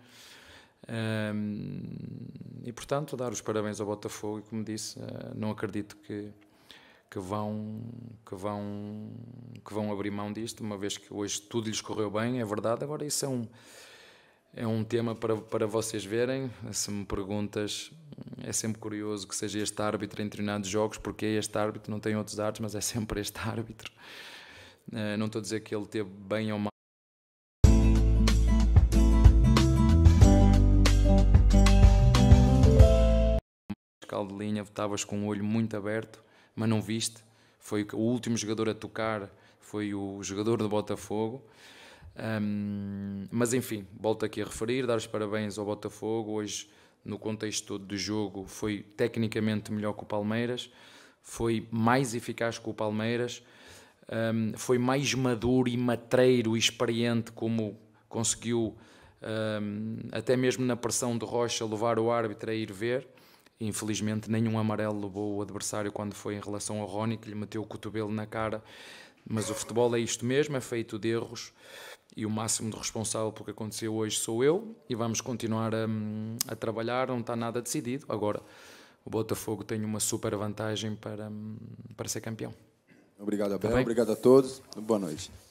Speaker 2: e portanto, dar os parabéns ao Botafogo e, como disse, ah, não acredito que, que, vão, que, vão, que vão abrir mão disto, uma vez que hoje tudo lhes correu bem, é verdade. Agora, isso é um, é um tema para, para vocês verem. Se me perguntas, é sempre curioso que seja este árbitro em determinados jogos, porque é este árbitro, não tem outros árbitros, mas é sempre este árbitro. Ah, não estou a dizer que ele teve bem ou mal. fiscal de linha, estavas com o olho muito aberto, mas não viste. Foi o último jogador a tocar, foi o jogador do Botafogo. Um, mas enfim, volto aqui a referir, dar os parabéns ao Botafogo. Hoje, no contexto todo do jogo, foi tecnicamente melhor que o Palmeiras, foi mais eficaz que o Palmeiras, um, foi mais maduro e matreiro e experiente como conseguiu, um, até mesmo na pressão de Rocha, levar o árbitro a ir ver. Infelizmente, nenhum amarelo levou o adversário quando foi em relação ao Rony, que lhe meteu o cotovelo na cara. Mas o futebol é isto mesmo, é feito de erros. E o máximo de responsável pelo que aconteceu hoje sou eu. E vamos continuar a, hum, a trabalhar, não está nada decidido. Agora, o Botafogo tem uma super vantagem para, hum, para ser campeão.
Speaker 8: Obrigado, Abel. Tá obrigado a todos. Boa noite.